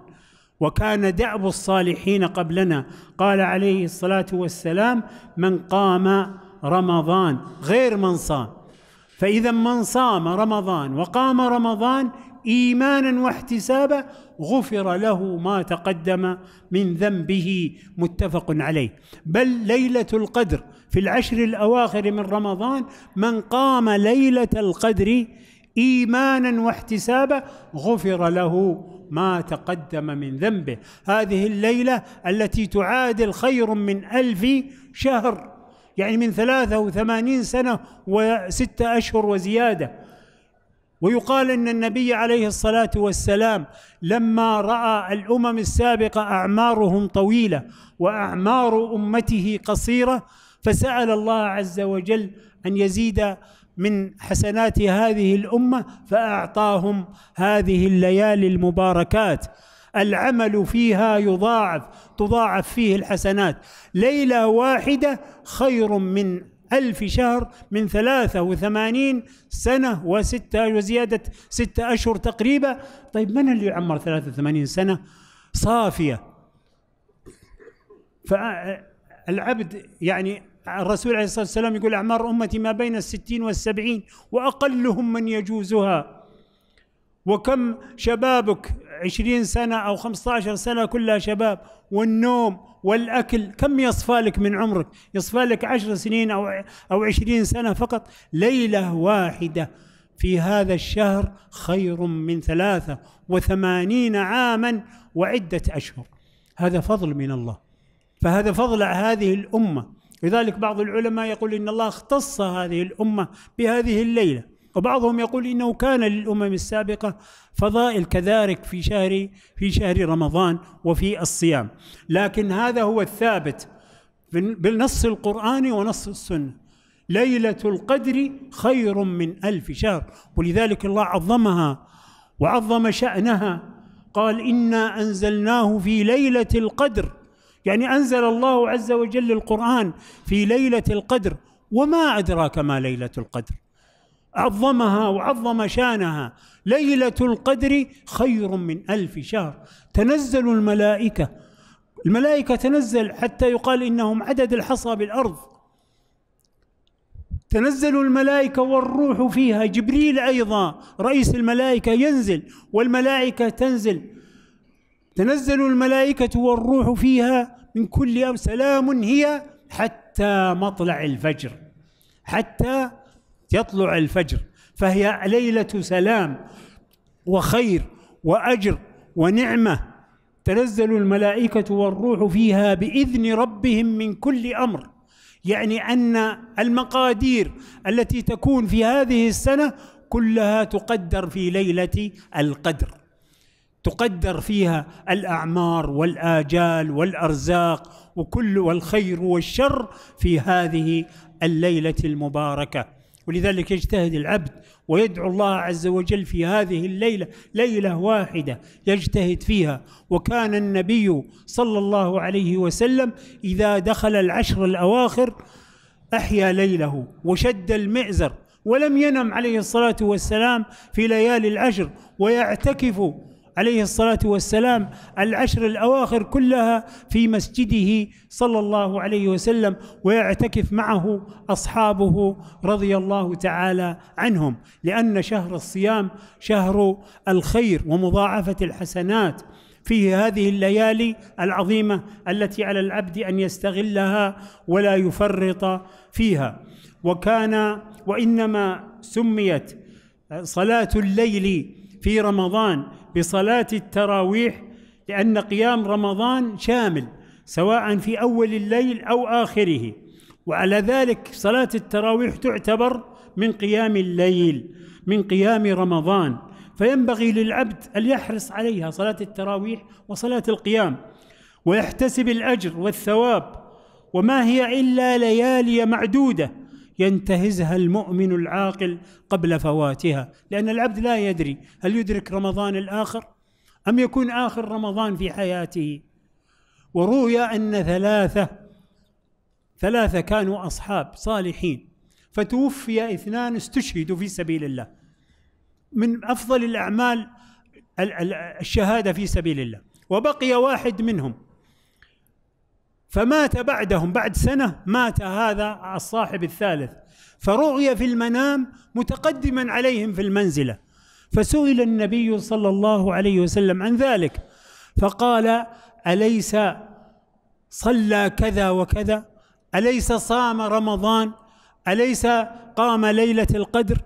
وكان دعب الصالحين قبلنا قال عليه الصلاه والسلام من قام رمضان غير من صام فإذا من صام رمضان وقام رمضان إيمانا واحتسابا غفر له ما تقدم من ذنبه متفق عليه بل ليلة القدر في العشر الأواخر من رمضان من قام ليلة القدر ايمانا واحتسابا غفر له ما تقدم من ذنبه هذه الليله التي تعادل خير من الف شهر يعني من ثلاثة وثمانين سنة وستة أشهر وزيادة ويقال أن النبي عليه الصلاة والسلام لما رأى الأمم السابقة أعمارهم طويلة وأعمار أمته قصيرة فسأل الله عز وجل أن يزيد من حسنات هذه الأمة فأعطاهم هذه الليالي المباركات العمل فيها يضاعف تضاعف فيه الحسنات ليلة واحدة خير من ألف شهر من ثلاثة وثمانين سنة وستة وزيادة ستة أشهر تقريبا طيب من اللي يعمر ثلاثة وثمانين سنة صافية فالعبد يعني الرسول عليه الصلاة والسلام يقول أعمار أمتي ما بين الستين والسبعين وأقلهم من يجوزها وكم شبابك عشرين سنة أو خمسة عشر سنة كلها شباب والنوم والأكل كم يصفى لك من عمرك يصفى لك عشر سنين أو, أو عشرين سنة فقط ليلة واحدة في هذا الشهر خير من ثلاثة وثمانين عاما وعدة أشهر هذا فضل من الله فهذا فضل هذه الأمة لذلك بعض العلماء يقول إن الله اختص هذه الأمة بهذه الليلة وبعضهم يقول انه كان للامم السابقه فضائل كذلك في شهر في شهر رمضان وفي الصيام لكن هذا هو الثابت بالنص القراني ونص السنه ليله القدر خير من الف شهر ولذلك الله عظمها وعظم شانها قال انا انزلناه في ليله القدر يعني انزل الله عز وجل القران في ليله القدر وما ادراك ما ليله القدر عظمها وعظم شانها ليلة القدر خير من ألف شهر تنزل الملائكة الملائكة تنزل حتى يقال إنهم عدد الحصى بالأرض تنزل الملائكة والروح فيها جبريل أيضا رئيس الملائكة ينزل والملائكة تنزل تنزل الملائكة والروح فيها من كل يوم سلام هي حتى مطلع الفجر حتى يطلع الفجر فهي ليلة سلام وخير وأجر ونعمة تنزل الملائكة والروح فيها بإذن ربهم من كل أمر يعني أن المقادير التي تكون في هذه السنة كلها تقدر في ليلة القدر تقدر فيها الأعمار والآجال والأرزاق وكل والخير والشر في هذه الليلة المباركة ولذلك يجتهد العبد ويدعو الله عز وجل في هذه الليله ليله واحده يجتهد فيها وكان النبي صلى الله عليه وسلم اذا دخل العشر الاواخر احيا ليله وشد المئزر ولم ينم عليه الصلاه والسلام في ليالي العشر ويعتكف عليه الصلاه والسلام العشر الاواخر كلها في مسجده صلى الله عليه وسلم ويعتكف معه اصحابه رضي الله تعالى عنهم لان شهر الصيام شهر الخير ومضاعفه الحسنات فيه هذه الليالي العظيمه التي على العبد ان يستغلها ولا يفرط فيها وكان وانما سميت صلاه الليل في رمضان بصلاة التراويح لأن قيام رمضان شامل سواء في أول الليل أو آخره وعلى ذلك صلاة التراويح تعتبر من قيام الليل من قيام رمضان فينبغي للعبد أن يحرص عليها صلاة التراويح وصلاة القيام ويحتسب الأجر والثواب وما هي إلا ليالي معدودة ينتهزها المؤمن العاقل قبل فواتها لأن العبد لا يدري هل يدرك رمضان الآخر أم يكون آخر رمضان في حياته وروي أن ثلاثة ثلاثة كانوا أصحاب صالحين فتوفي اثنان استشهدوا في سبيل الله من أفضل الأعمال الشهادة في سبيل الله وبقي واحد منهم فمات بعدهم بعد سنة مات هذا الصاحب الثالث فرؤي في المنام متقدما عليهم في المنزلة فسئل النبي صلى الله عليه وسلم عن ذلك فقال أليس صلى كذا وكذا أليس صام رمضان أليس قام ليلة القدر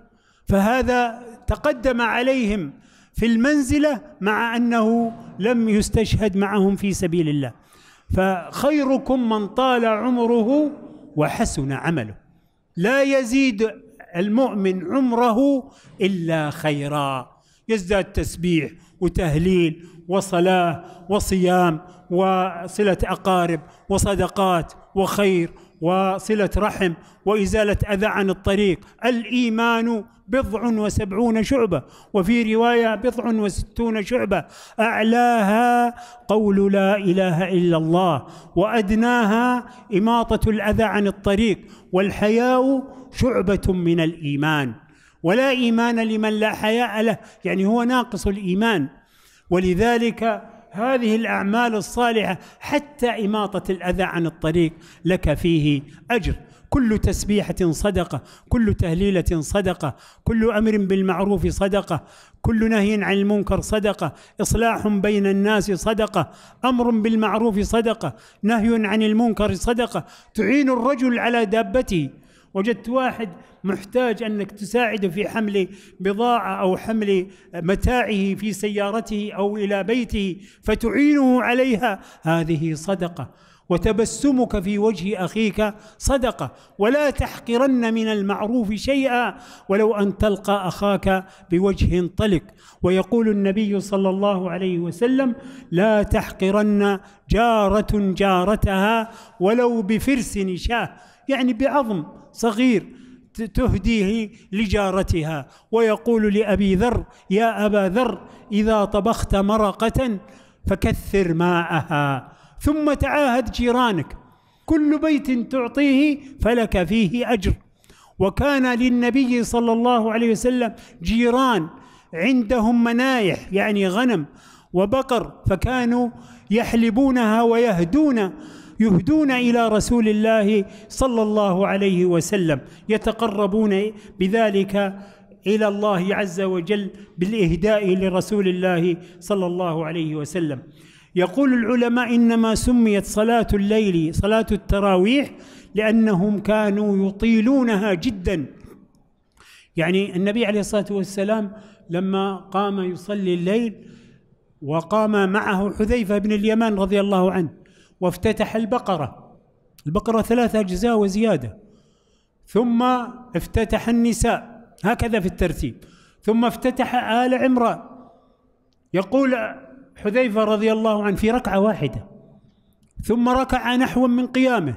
فهذا تقدم عليهم في المنزلة مع أنه لم يستشهد معهم في سبيل الله فخيركم من طال عمره وحسن عمله لا يزيد المؤمن عمره الا خيرا يزداد تسبيح وتهليل وصلاه وصيام وصله اقارب وصدقات وخير وصلة رحم وإزالة أذى عن الطريق الإيمان بضع وسبعون شعبة وفي رواية بضع وستون شعبة أعلاها قول لا إله إلا الله وأدناها إماطة الأذى عن الطريق والحياء شعبة من الإيمان ولا إيمان لمن لا حياء له يعني هو ناقص الإيمان ولذلك هذه الأعمال الصالحة حتى إماطة الأذى عن الطريق لك فيه أجر كل تسبيحة صدقة كل تهليلة صدقة كل أمر بالمعروف صدقة كل نهي عن المنكر صدقة إصلاح بين الناس صدقة أمر بالمعروف صدقة نهي عن المنكر صدقة تعين الرجل على دابته وجدت واحد محتاج انك تساعده في حمل بضاعه او حمل متاعه في سيارته او الى بيته فتعينه عليها هذه صدقه وتبسمك في وجه اخيك صدقه ولا تحقرن من المعروف شيئا ولو ان تلقى اخاك بوجه طلق ويقول النبي صلى الله عليه وسلم لا تحقرن جاره جارتها ولو بفرس نشاه يعني بعظم صغير تهديه لجارتها ويقول لأبي ذر يا أبا ذر إذا طبخت مرقة فكثر ماءها ثم تعاهد جيرانك كل بيت تعطيه فلك فيه أجر وكان للنبي صلى الله عليه وسلم جيران عندهم منايح يعني غنم وبقر فكانوا يحلبونها ويهدون يهدون الى رسول الله صلى الله عليه وسلم يتقربون بذلك الى الله عز وجل بالاهداء لرسول الله صلى الله عليه وسلم يقول العلماء انما سميت صلاه الليل صلاه التراويح لانهم كانوا يطيلونها جدا يعني النبي عليه الصلاه والسلام لما قام يصلي الليل وقام معه حذيفه بن اليمان رضي الله عنه وافتتح البقرة البقرة ثلاث أجزاء وزيادة ثم افتتح النساء هكذا في الترتيب ثم افتتح آل عمران يقول حذيفة رضي الله عنه في ركعة واحدة ثم ركع نحوا من قيامه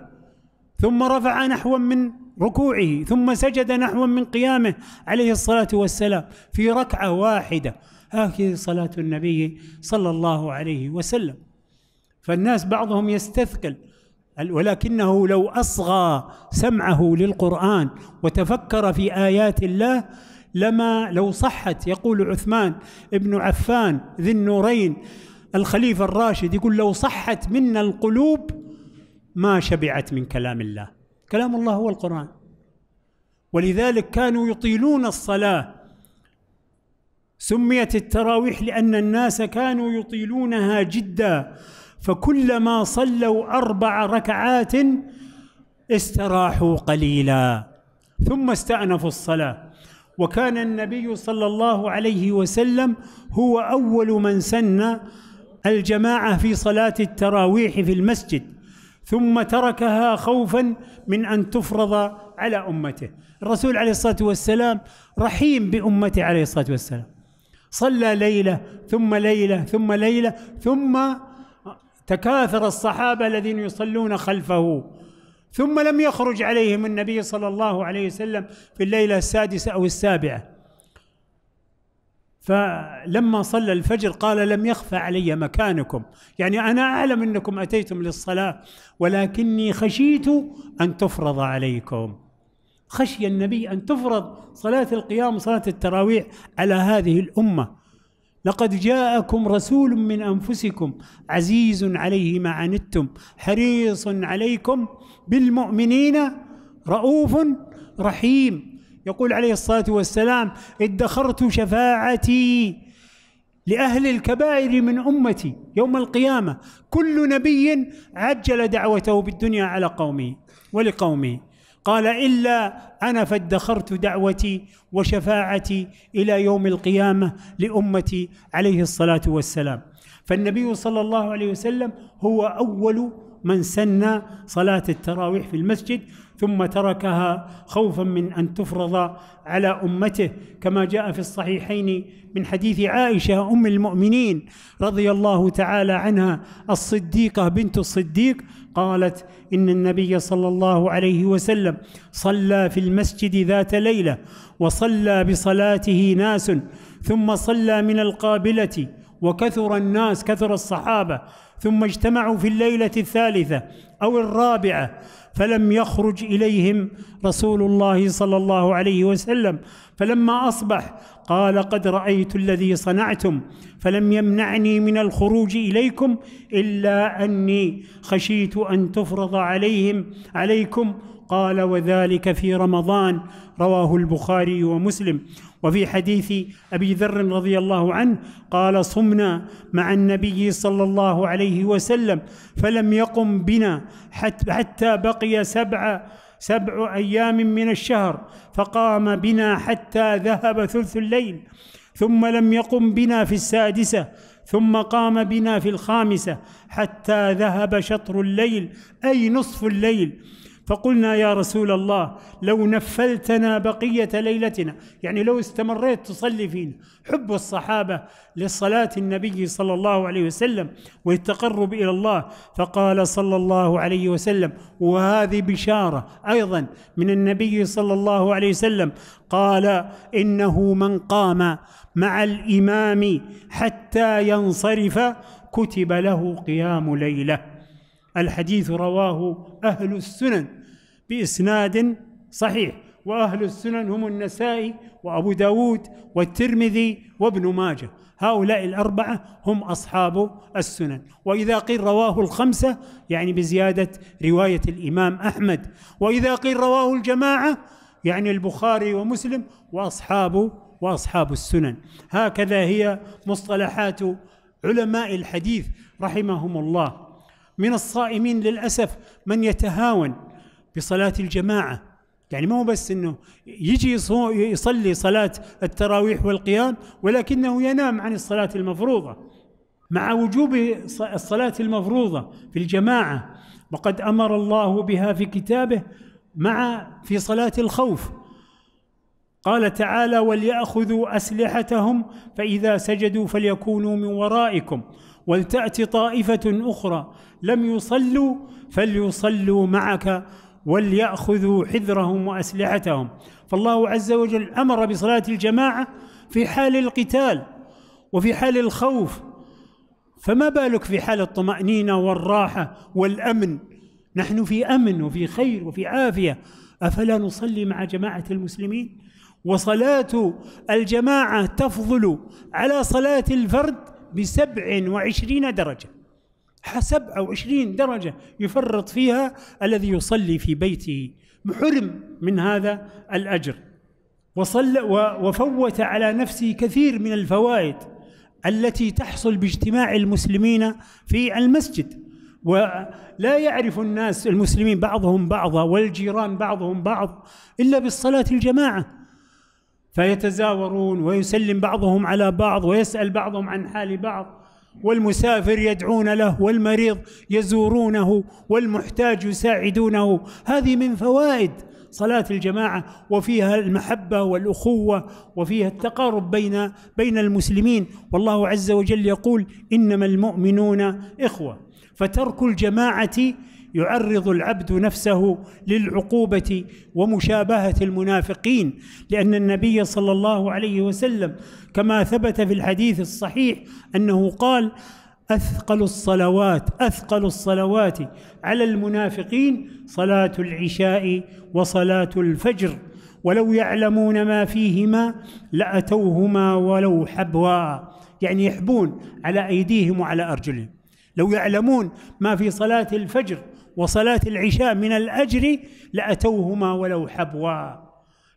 ثم رفع نحوا من ركوعه ثم سجد نحوا من قيامه عليه الصلاة والسلام في ركعة واحدة هكذا صلاة النبي صلى الله عليه وسلم فالناس بعضهم يستثقل ولكنه لو اصغى سمعه للقران وتفكر في ايات الله لما لو صحت يقول عثمان ابن عفان ذي النورين الخليفه الراشد يقول لو صحت منا القلوب ما شبعت من كلام الله كلام الله هو القران ولذلك كانوا يطيلون الصلاه سميت التراويح لان الناس كانوا يطيلونها جدا فكلما صلوا اربع ركعات استراحوا قليلا ثم استانفوا الصلاه وكان النبي صلى الله عليه وسلم هو اول من سن الجماعه في صلاه التراويح في المسجد ثم تركها خوفا من ان تفرض على امته الرسول عليه الصلاه والسلام رحيم بامته عليه الصلاه والسلام صلى ليله ثم ليله ثم ليله ثم تكاثر الصحابه الذين يصلون خلفه ثم لم يخرج عليهم النبي صلى الله عليه وسلم في الليله السادسه او السابعه فلما صلى الفجر قال لم يخفى علي مكانكم يعني انا اعلم انكم اتيتم للصلاه ولكني خشيت ان تفرض عليكم خشي النبي ان تفرض صلاه القيام وصلاة التراويح على هذه الامه لقد جاءكم رسول من انفسكم عزيز عليه ما عنتم حريص عليكم بالمؤمنين رؤوف رحيم يقول عليه الصلاه والسلام ادخرت شفاعتي لاهل الكبائر من امتي يوم القيامه كل نبي عجل دعوته بالدنيا على قومه ولقومه قال الا انا فادخرت دعوتي وشفاعتي الى يوم القيامه لامتي عليه الصلاه والسلام فالنبي صلى الله عليه وسلم هو اول من سن صلاه التراويح في المسجد ثم تركها خوفا من ان تفرض على امته كما جاء في الصحيحين من حديث عائشه ام المؤمنين رضي الله تعالى عنها الصديقه بنت الصديق قالت ان النبي صلى الله عليه وسلم صلى في المسجد ذات ليله وصلى بصلاته ناس ثم صلى من القابله وكثر الناس كثر الصحابه ثم اجتمعوا في الليله الثالثه او الرابعه فلم يخرج اليهم رسول الله صلى الله عليه وسلم فلما اصبح قال قد رايت الذي صنعتم فلم يمنعني من الخروج اليكم الا اني خشيت ان تفرض عليهم عليكم قال وذلك في رمضان رواه البخاري ومسلم وفي حديث ابي ذر رضي الله عنه قال صمنا مع النبي صلى الله عليه وسلم فلم يقم بنا حتى بقي سبع سبع ايام من الشهر فقام بنا حتى ذهب ثلث الليل ثم لم يقم بنا في السادسه ثم قام بنا في الخامسه حتى ذهب شطر الليل اي نصف الليل فقلنا يا رسول الله لو نفلتنا بقية ليلتنا يعني لو استمريت تصلي فينا حب الصحابة لصلاة النبي صلى الله عليه وسلم والتقرب إلى الله فقال صلى الله عليه وسلم وهذه بشارة أيضا من النبي صلى الله عليه وسلم قال إنه من قام مع الإمام حتى ينصرف كتب له قيام ليله الحديث رواه أهل السنن بإسناد صحيح وأهل السنن هم النسائي وأبو داود والترمذي وابن ماجه هؤلاء الأربعة هم أصحاب السنن وإذا قيل رواه الخمسة يعني بزيادة رواية الإمام أحمد وإذا قيل رواه الجماعة يعني البخاري ومسلم وأصحاب وأصحاب السنن هكذا هي مصطلحات علماء الحديث رحمهم الله من الصائمين للأسف من يتهاون بصلاة الجماعة يعني ما هو بس انه يجي يصلي صلاه التراويح والقيام ولكنه ينام عن الصلاه المفروضه مع وجوب الصلاه المفروضه في الجماعه وقد امر الله بها في كتابه مع في صلاه الخوف قال تعالى ولياخذوا اسلحتهم فاذا سجدوا فليكونوا من ورائكم ولتات طائفه اخرى لم يصلوا فليصلوا معك وليأخذوا حذرهم وأسلحتهم فالله عز وجل أمر بصلاة الجماعة في حال القتال وفي حال الخوف فما بالك في حال الطمأنينة والراحة والأمن نحن في أمن وفي خير وفي عافية أفلا نصلي مع جماعة المسلمين وصلاة الجماعة تفضل على صلاة الفرد بسبع وعشرين درجة أو عشرين درجة يفرط فيها الذي يصلي في بيته محرم من هذا الأجر وصل وفوت على نفسه كثير من الفوائد التي تحصل باجتماع المسلمين في المسجد ولا يعرف الناس المسلمين بعضهم بعضا والجيران بعضهم بعض إلا بالصلاة الجماعة فيتزاورون ويسلم بعضهم على بعض ويسأل بعضهم عن حال بعض والمسافر يدعون له والمريض يزورونه والمحتاج يساعدونه هذه من فوائد صلاة الجماعة وفيها المحبة والأخوة وفيها التقارب بين بين المسلمين والله عز وجل يقول إنما المؤمنون إخوة فترك الجماعة يعرض العبد نفسه للعقوبه ومشابهه المنافقين لان النبي صلى الله عليه وسلم كما ثبت في الحديث الصحيح انه قال اثقل الصلوات اثقل الصلوات على المنافقين صلاه العشاء وصلاه الفجر ولو يعلمون ما فيهما لاتوهما ولو حبوا يعني يحبون على ايديهم وعلى ارجلهم لو يعلمون ما في صلاه الفجر وصلاة العشاء من الأجر لأتوهما ولو حبوا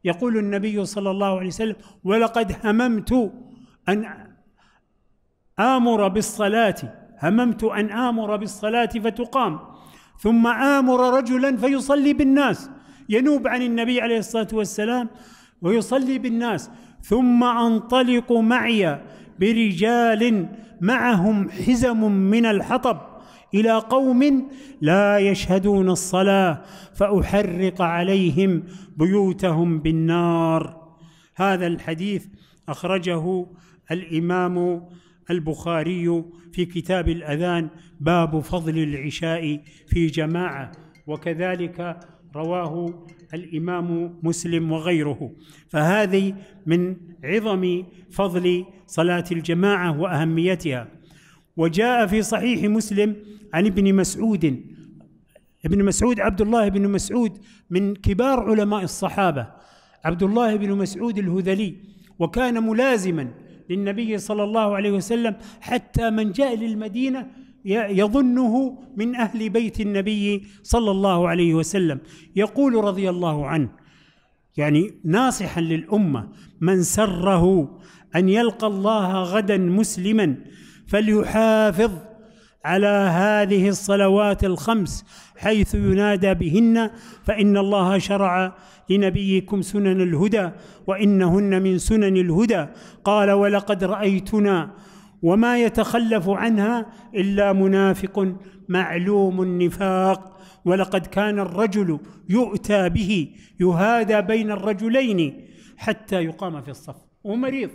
يقول النبي صلى الله عليه وسلم ولقد هممت أن آمر بالصلاة هممت أن آمر بالصلاة فتقام ثم آمر رجلا فيصلي بالناس ينوب عن النبي عليه الصلاة والسلام ويصلي بالناس ثم أنطلق معي برجال معهم حزم من الحطب الى قوم لا يشهدون الصلاه فاحرق عليهم بيوتهم بالنار هذا الحديث اخرجه الامام البخاري في كتاب الاذان باب فضل العشاء في جماعه وكذلك رواه الامام مسلم وغيره فهذه من عظم فضل صلاه الجماعه واهميتها وجاء في صحيح مسلم عن ابن مسعود ابن مسعود عبد الله بن مسعود من كبار علماء الصحابة عبد الله بن مسعود الهذلي وكان ملازما للنبي صلى الله عليه وسلم حتى من جاء للمدينة يظنه من أهل بيت النبي صلى الله عليه وسلم يقول رضي الله عنه يعني ناصحا للأمة من سره أن يلقى الله غدا مسلما فليحافظ على هذه الصلوات الخمس حيث ينادى بهن فإن الله شرع لنبيكم سنن الهدى وإنهن من سنن الهدى قال ولقد رأيتنا وما يتخلف عنها إلا منافق معلوم النفاق ولقد كان الرجل يؤتى به يهادى بين الرجلين حتى يقام في الصف ومريض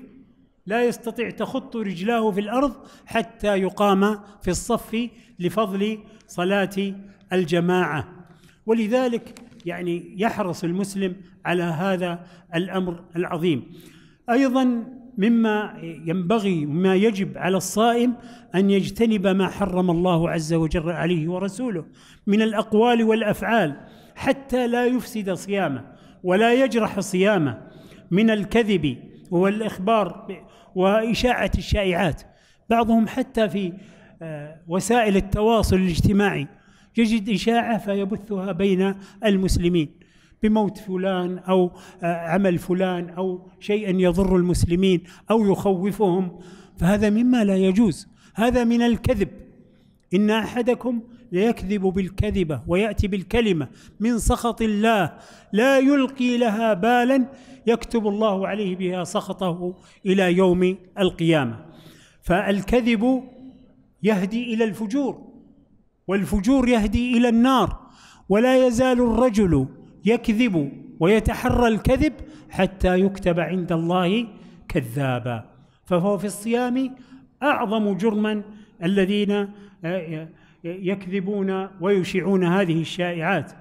لا يستطيع تخط رجلاه في الارض حتى يقام في الصف لفضل صلاه الجماعه ولذلك يعني يحرص المسلم على هذا الامر العظيم ايضا مما ينبغي ما يجب على الصائم ان يجتنب ما حرم الله عز وجل عليه ورسوله من الاقوال والافعال حتى لا يفسد صيامه ولا يجرح صيامه من الكذب والاخبار وإشاعة الشائعات بعضهم حتى في آه، وسائل التواصل الاجتماعي يجد إشاعة فيبثها بين المسلمين بموت فلان أو آه، عمل فلان أو شيئا يضر المسلمين أو يخوفهم فهذا مما لا يجوز هذا من الكذب إن أحدكم ليكذب بالكذبة ويأتي بالكلمة من سخط الله لا يلقي لها بالا يكتب الله عليه بها سخطه إلى يوم القيامة فالكذب يهدي إلى الفجور والفجور يهدي إلى النار ولا يزال الرجل يكذب ويتحرى الكذب حتى يكتب عند الله كذابا فهو في الصيام أعظم جرما الذين آه، آه، يكذبون ويشيعون هذه الشائعات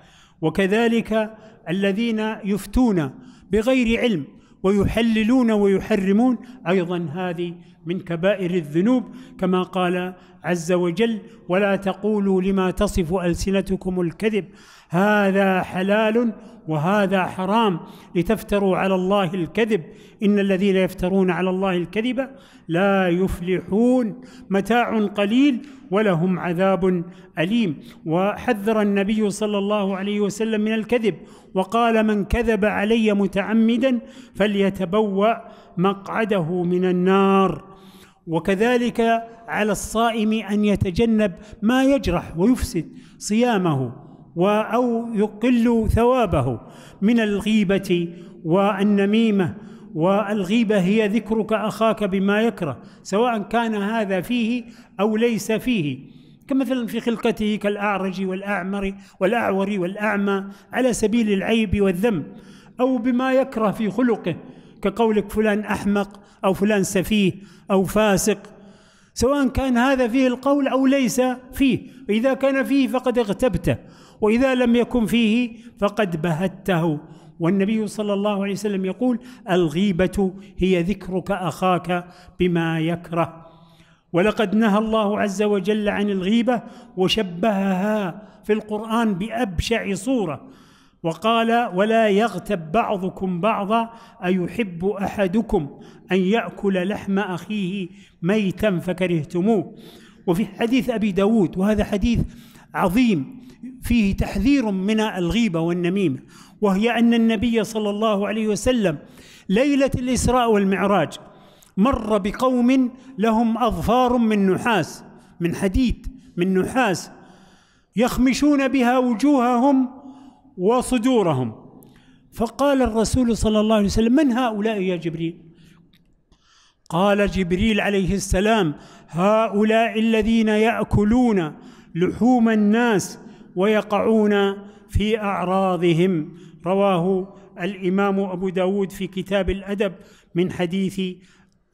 وكذلك الذين يفتون بغير علم ويحللون ويحرمون ايضا هذه من كبائر الذنوب كما قال عز وجل ولا تقولوا لما تصف السنتكم الكذب هذا حلال وهذا حرام لتفتروا على الله الكذب ان الذين يفترون على الله الكذب لا يفلحون متاع قليل ولهم عذاب اليم وحذر النبي صلى الله عليه وسلم من الكذب وقال من كذب علي متعمدا فليتبوا مقعده من النار وكذلك على الصائم ان يتجنب ما يجرح ويفسد صيامه أو يقل ثوابه من الغيبة والنميمة والغيبة هي ذكرك أخاك بما يكره سواء كان هذا فيه أو ليس فيه كمثلا في خلقته كالأعرج والأعمر والأعور والأعمى على سبيل العيب والذم أو بما يكره في خلقه كقولك فلان أحمق أو فلان سفيه أو فاسق سواء كان هذا فيه القول أو ليس فيه إذا كان فيه فقد اغتبته واذا لم يكن فيه فقد بهته والنبي صلى الله عليه وسلم يقول الغيبه هي ذكرك اخاك بما يكره ولقد نهى الله عز وجل عن الغيبه وشبهها في القران بابشع صوره وقال ولا يغتب بعضكم بعضا ايحب احدكم ان ياكل لحم اخيه ميتا فكرهتموه وفي حديث ابي داود وهذا حديث عظيم فيه تحذير من الغيبه والنميمه وهي ان النبي صلى الله عليه وسلم ليله الاسراء والمعراج مر بقوم لهم اظفار من نحاس من حديد من نحاس يخمشون بها وجوههم وصدورهم فقال الرسول صلى الله عليه وسلم من هؤلاء يا جبريل قال جبريل عليه السلام هؤلاء الذين ياكلون لحوم الناس ويقعون في أعراضهم رواه الإمام أبو داود في كتاب الأدب من حديث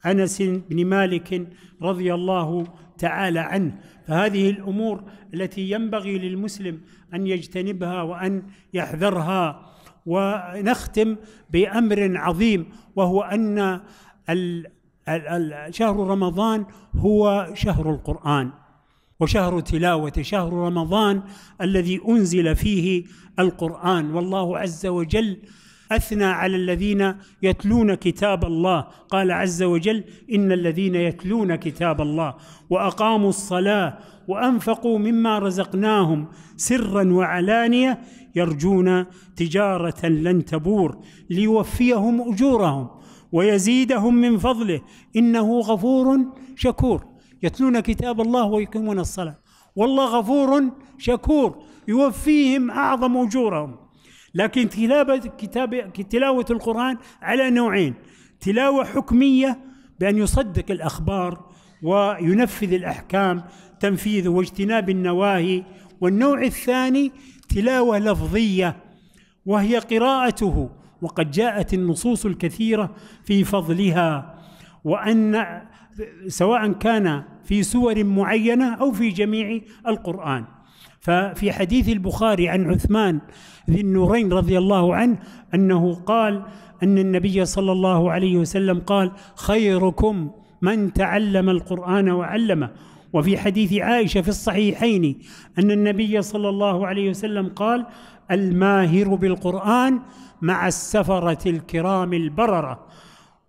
أنس بن مالك رضي الله تعالى عنه فهذه الأمور التي ينبغي للمسلم أن يجتنبها وأن يحذرها ونختم بأمر عظيم وهو أن شهر رمضان هو شهر القرآن وشهر تلاوة شهر رمضان الذي أنزل فيه القرآن والله عز وجل أثنى على الذين يتلون كتاب الله قال عز وجل إن الذين يتلون كتاب الله وأقاموا الصلاة وأنفقوا مما رزقناهم سرا وعلانية يرجون تجارة لن تبور ليوفيهم أجورهم ويزيدهم من فضله إنه غفور شكور يتلون كتاب الله ويقيمون الصلاة والله غفور شكور يوفيهم أعظم أجورهم لكن تلاوة كتاب تلاوة القرآن على نوعين تلاوة حكمية بأن يصدق الأخبار وينفذ الأحكام تنفيذ واجتناب النواهي والنوع الثاني تلاوة لفظية وهي قراءته وقد جاءت النصوص الكثيرة في فضلها وأن سواء كان في سور معينه او في جميع القران ففي حديث البخاري عن عثمان ذي النورين رضي الله عنه انه قال ان النبي صلى الله عليه وسلم قال خيركم من تعلم القران وعلمه وفي حديث عائشه في الصحيحين ان النبي صلى الله عليه وسلم قال الماهر بالقران مع السفره الكرام البرره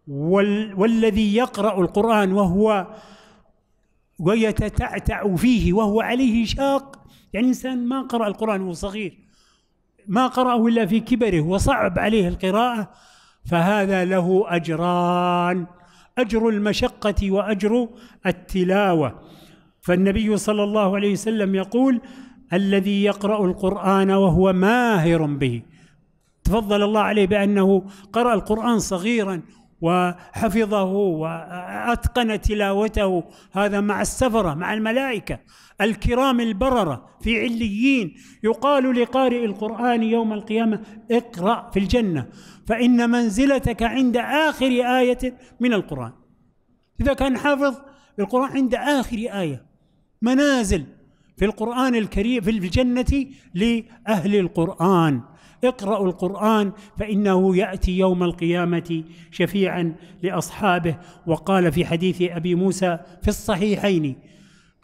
وال والذي يقرأ القرآن وهو ويتتعتع فيه وهو عليه شاق يعني إنسان ما قرأ القرآن وهو صغير ما قرأه إلا في كبره وصعب عليه القراءة فهذا له أجران أجر المشقة وأجر التلاوة فالنبي صلى الله عليه وسلم يقول الذي يقرأ القرآن وهو ماهر به تفضل الله عليه بأنه قرأ القرآن صغيرا وحفظه واتقن تلاوته هذا مع السفره مع الملائكه الكرام البرره في عليين يقال لقارئ القران يوم القيامه اقرا في الجنه فان منزلتك عند اخر ايه من القران اذا كان حافظ القران عند اخر ايه منازل في القران الكريم في الجنه لاهل القران اقرأوا القرآن فإنه يأتي يوم القيامة شفيعا لأصحابه وقال في حديث أبي موسى في الصحيحين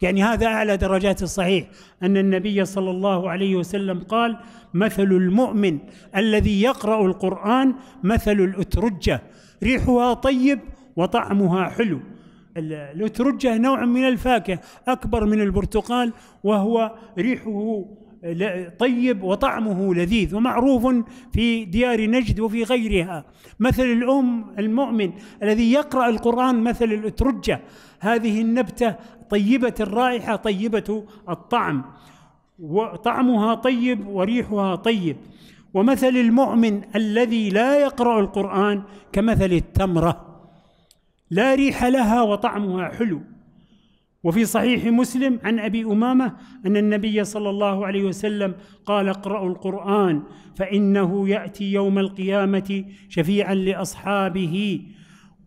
يعني هذا أعلى درجات الصحيح أن النبي صلى الله عليه وسلم قال مثل المؤمن الذي يقرأ القرآن مثل الأترجة ريحها طيب وطعمها حلو الأترجة نوع من الفاكهة أكبر من البرتقال وهو ريحه طيب وطعمه لذيذ ومعروف في ديار نجد وفي غيرها مثل الأم المؤمن الذي يقرأ القرآن مثل الأترجة هذه النبتة طيبة الرائحة طيبة الطعم وطعمها طيب وريحها طيب ومثل المؤمن الذي لا يقرأ القرآن كمثل التمرة لا ريح لها وطعمها حلو وفي صحيح مسلم عن ابي امامه ان النبي صلى الله عليه وسلم قال اقرأوا القرآن فإنه يأتي يوم القيامة شفيعا لأصحابه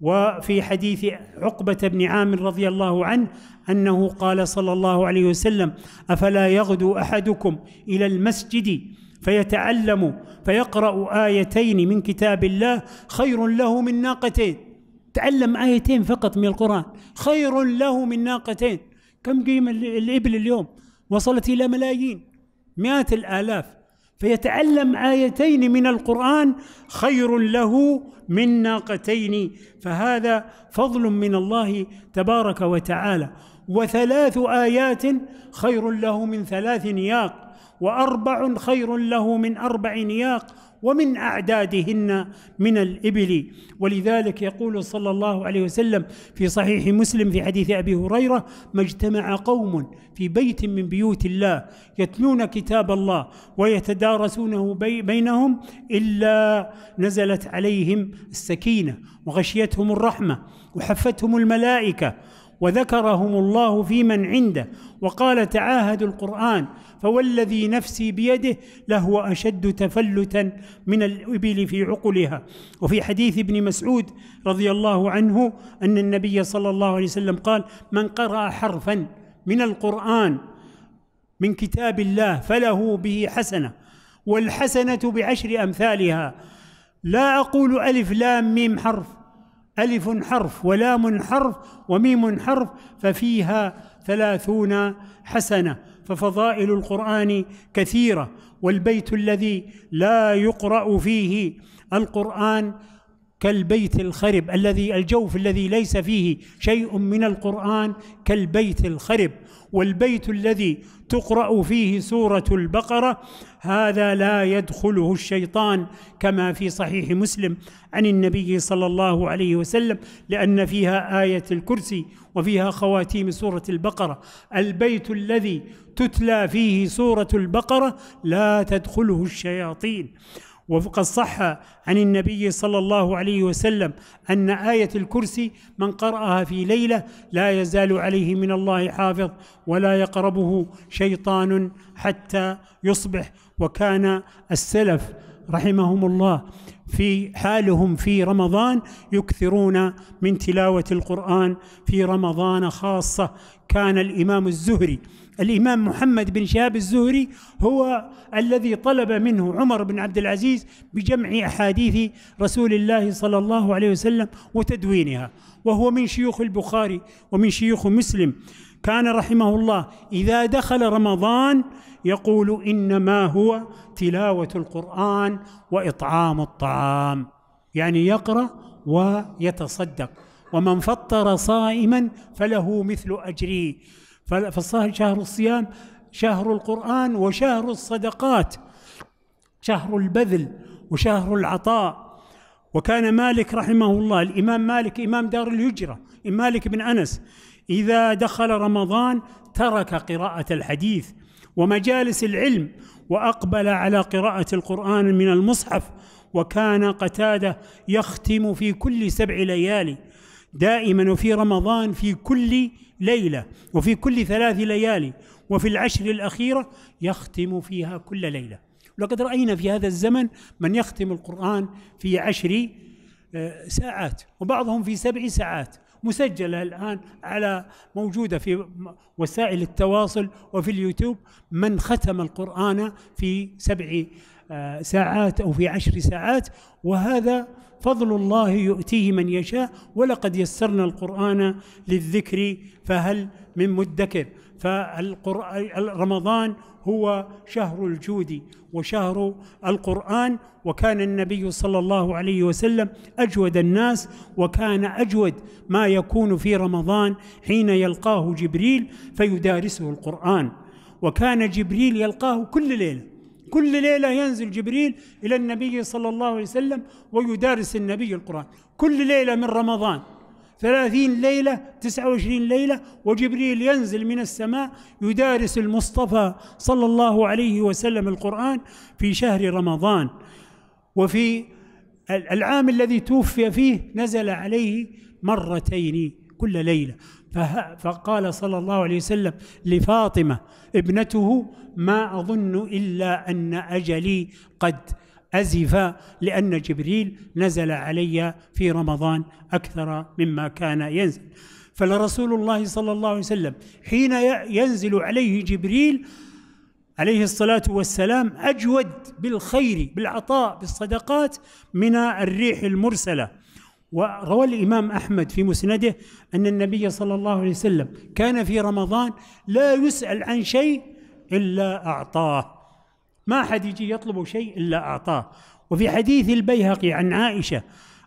وفي حديث عقبة بن عامر رضي الله عنه أنه قال صلى الله عليه وسلم أفلا يغدو أحدكم إلى المسجد فيتعلم فيقرأ آيتين من كتاب الله خير له من ناقتين تعلم آيتين فقط من القرآن خير له من ناقتين كم قيمة الإبل اليوم وصلت إلى ملايين مئات الآلاف فيتعلم آيتين من القرآن خير له من ناقتين فهذا فضل من الله تبارك وتعالى وثلاث آيات خير له من ثلاث نياق وأربع خير له من أربع نياق ومن أعدادهن من الإبل ولذلك يقول صلى الله عليه وسلم في صحيح مسلم في حديث أبي هريرة ما اجتمع قوم في بيت من بيوت الله يتلون كتاب الله ويتدارسونه بي بينهم إلا نزلت عليهم السكينة وغشيتهم الرحمة وحفتهم الملائكة وذكرهم الله في من عنده وقال تعاهدوا القرآن فوالذي نفسي بيده لهو اشد تفلتا من الابل في عقلها وفي حديث ابن مسعود رضي الله عنه ان النبي صلى الله عليه وسلم قال من قرأ حرفا من القرآن من كتاب الله فله به حسنه والحسنه بعشر امثالها لا اقول الف لام ميم حرف ألف حرف ولام حرف وميم حرف ففيها ثلاثون حسنة ففضائل القران كثيره والبيت الذي لا يقرا فيه القران كالبيت الخرب الذي الجوف الذي ليس فيه شيء من القران كالبيت الخرب والبيت الذي تقرا فيه سوره البقره هذا لا يدخله الشيطان كما في صحيح مسلم عن النبي صلى الله عليه وسلم لان فيها ايه الكرسي وفيها خواتيم سورة البقرة البيت الذي تتلى فيه سورة البقرة لا تدخله الشياطين وقد صح عن النبي صلى الله عليه وسلم أن آية الكرسي من قرأها في ليلة لا يزال عليه من الله حافظ ولا يقربه شيطان حتى يصبح وكان السلف رحمهم الله في حالهم في رمضان يكثرون من تلاوة القرآن في رمضان خاصة كان الإمام الزهري الإمام محمد بن شهاب الزهري هو الذي طلب منه عمر بن عبد العزيز بجمع أحاديث رسول الله صلى الله عليه وسلم وتدوينها وهو من شيوخ البخاري ومن شيوخ مسلم كان رحمه الله إذا دخل رمضان يقول انما هو تلاوه القران واطعام الطعام يعني يقرا ويتصدق ومن فطر صائما فله مثل اجره فالصائم شهر الصيام شهر القران وشهر الصدقات شهر البذل وشهر العطاء وكان مالك رحمه الله الامام مالك امام دار الهجره مالك بن انس اذا دخل رمضان ترك قراءه الحديث ومجالس العلم واقبل على قراءه القران من المصحف وكان قتاده يختم في كل سبع ليالي دائما وفي رمضان في كل ليله وفي كل ثلاث ليالي وفي العشر الاخيره يختم فيها كل ليله ولقد راينا في هذا الزمن من يختم القران في عشر آه، ساعات وبعضهم في سبع ساعات مسجله الان على موجوده في وسائل التواصل وفي اليوتيوب من ختم القران في سبع آه، ساعات او في عشر ساعات وهذا فضل الله يؤتيه من يشاء ولقد يسرنا القران للذكر فهل من مدكر فالقران رمضان هو شهر الجود وشهر القرآن وكان النبي صلى الله عليه وسلم أجود الناس وكان أجود ما يكون في رمضان حين يلقاه جبريل فيدارسه القرآن وكان جبريل يلقاه كل ليله كل ليلة ينزل جبريل إلى النبي صلى الله عليه وسلم ويدارس النبي القرآن كل ليلة من رمضان ثلاثين ليلة تسعة وعشرين ليلة وجبريل ينزل من السماء يدارس المصطفى صلى الله عليه وسلم القرآن في شهر رمضان وفي العام الذي توفي فيه نزل عليه مرتين كل ليلة فقال صلى الله عليه وسلم لفاطمة ابنته ما أظن إلا أن أجلي قد أزف لأن جبريل نزل علي في رمضان أكثر مما كان ينزل فلرسول الله صلى الله عليه وسلم حين ينزل عليه جبريل عليه الصلاة والسلام أجود بالخير بالعطاء بالصدقات من الريح المرسلة وروى الإمام أحمد في مسنده أن النبي صلى الله عليه وسلم كان في رمضان لا يسأل عن شيء إلا أعطاه ما حد يجي يطلب شيء إلا أعطاه وفي حديث البيهقي عن عائشة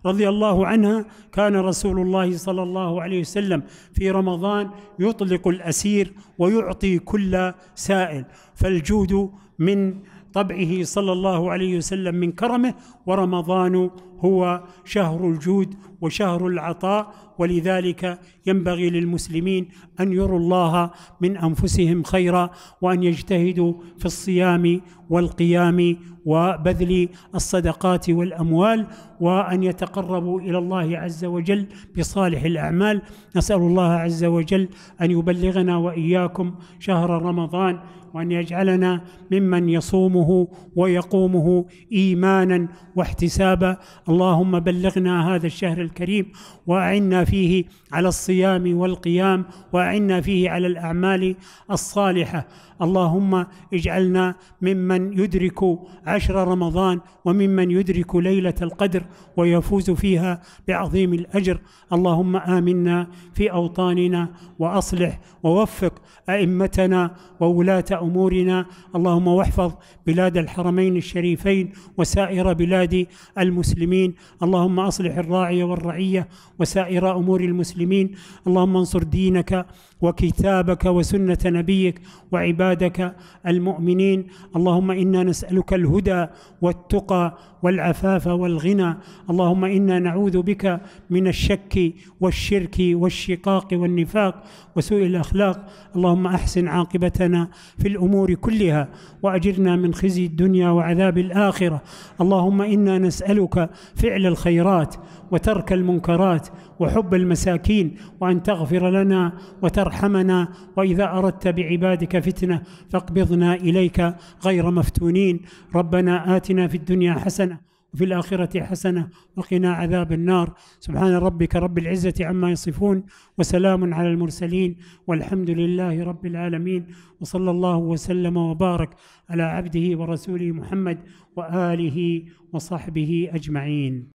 رضي الله عنها كان رسول الله صلى الله عليه وسلم في رمضان يطلق الأسير ويعطي كل سائل فالجود من طبعه صلى الله عليه وسلم من كرمه ورمضان هو شهر الجود وشهر العطاء ولذلك ينبغي للمسلمين ان يروا الله من انفسهم خيرا وان يجتهدوا في الصيام والقيام وبذل الصدقات والاموال وان يتقربوا الى الله عز وجل بصالح الاعمال نسال الله عز وجل ان يبلغنا واياكم شهر رمضان وان يجعلنا ممن يصومه ويقومه ايمانا واحتسابا اللهم بلغنا هذا الشهر الكريم واعنا فيه على الصيام والقيام واعنا فيه على الاعمال الصالحه اللهم اجعلنا ممن يدرك عشر رمضان وممن يدرك ليله القدر ويفوز فيها بعظيم الاجر اللهم امنا في اوطاننا واصلح ووفق ائمتنا وولاه امورنا اللهم واحفظ بلاد الحرمين الشريفين وسائر بلاد المسلمين اللهم اصلح الراعي والرعيه وسائر امور المسلمين اللهم انصر دينك وكتابك وسنه نبيك وعبادك المؤمنين اللهم انا نسالك الهدى والتقى والعفاف والغنى اللهم انا نعوذ بك من الشك والشرك والشقاق والنفاق وسوء الاخلاق اللهم احسن عاقبتنا في الامور كلها واجرنا من خزي الدنيا وعذاب الاخره اللهم انا نسالك فعل الخيرات وترك المنكرات وحب المساكين وأن تغفر لنا وترحمنا وإذا أردت بعبادك فتنة فاقبضنا إليك غير مفتونين ربنا آتنا في الدنيا حسنة وفي الآخرة حسنة وقنا عذاب النار سبحان ربك رب العزة عما يصفون وسلام على المرسلين والحمد لله رب العالمين وصلى الله وسلم وبارك على عبده ورسوله محمد وآله وصحبه أجمعين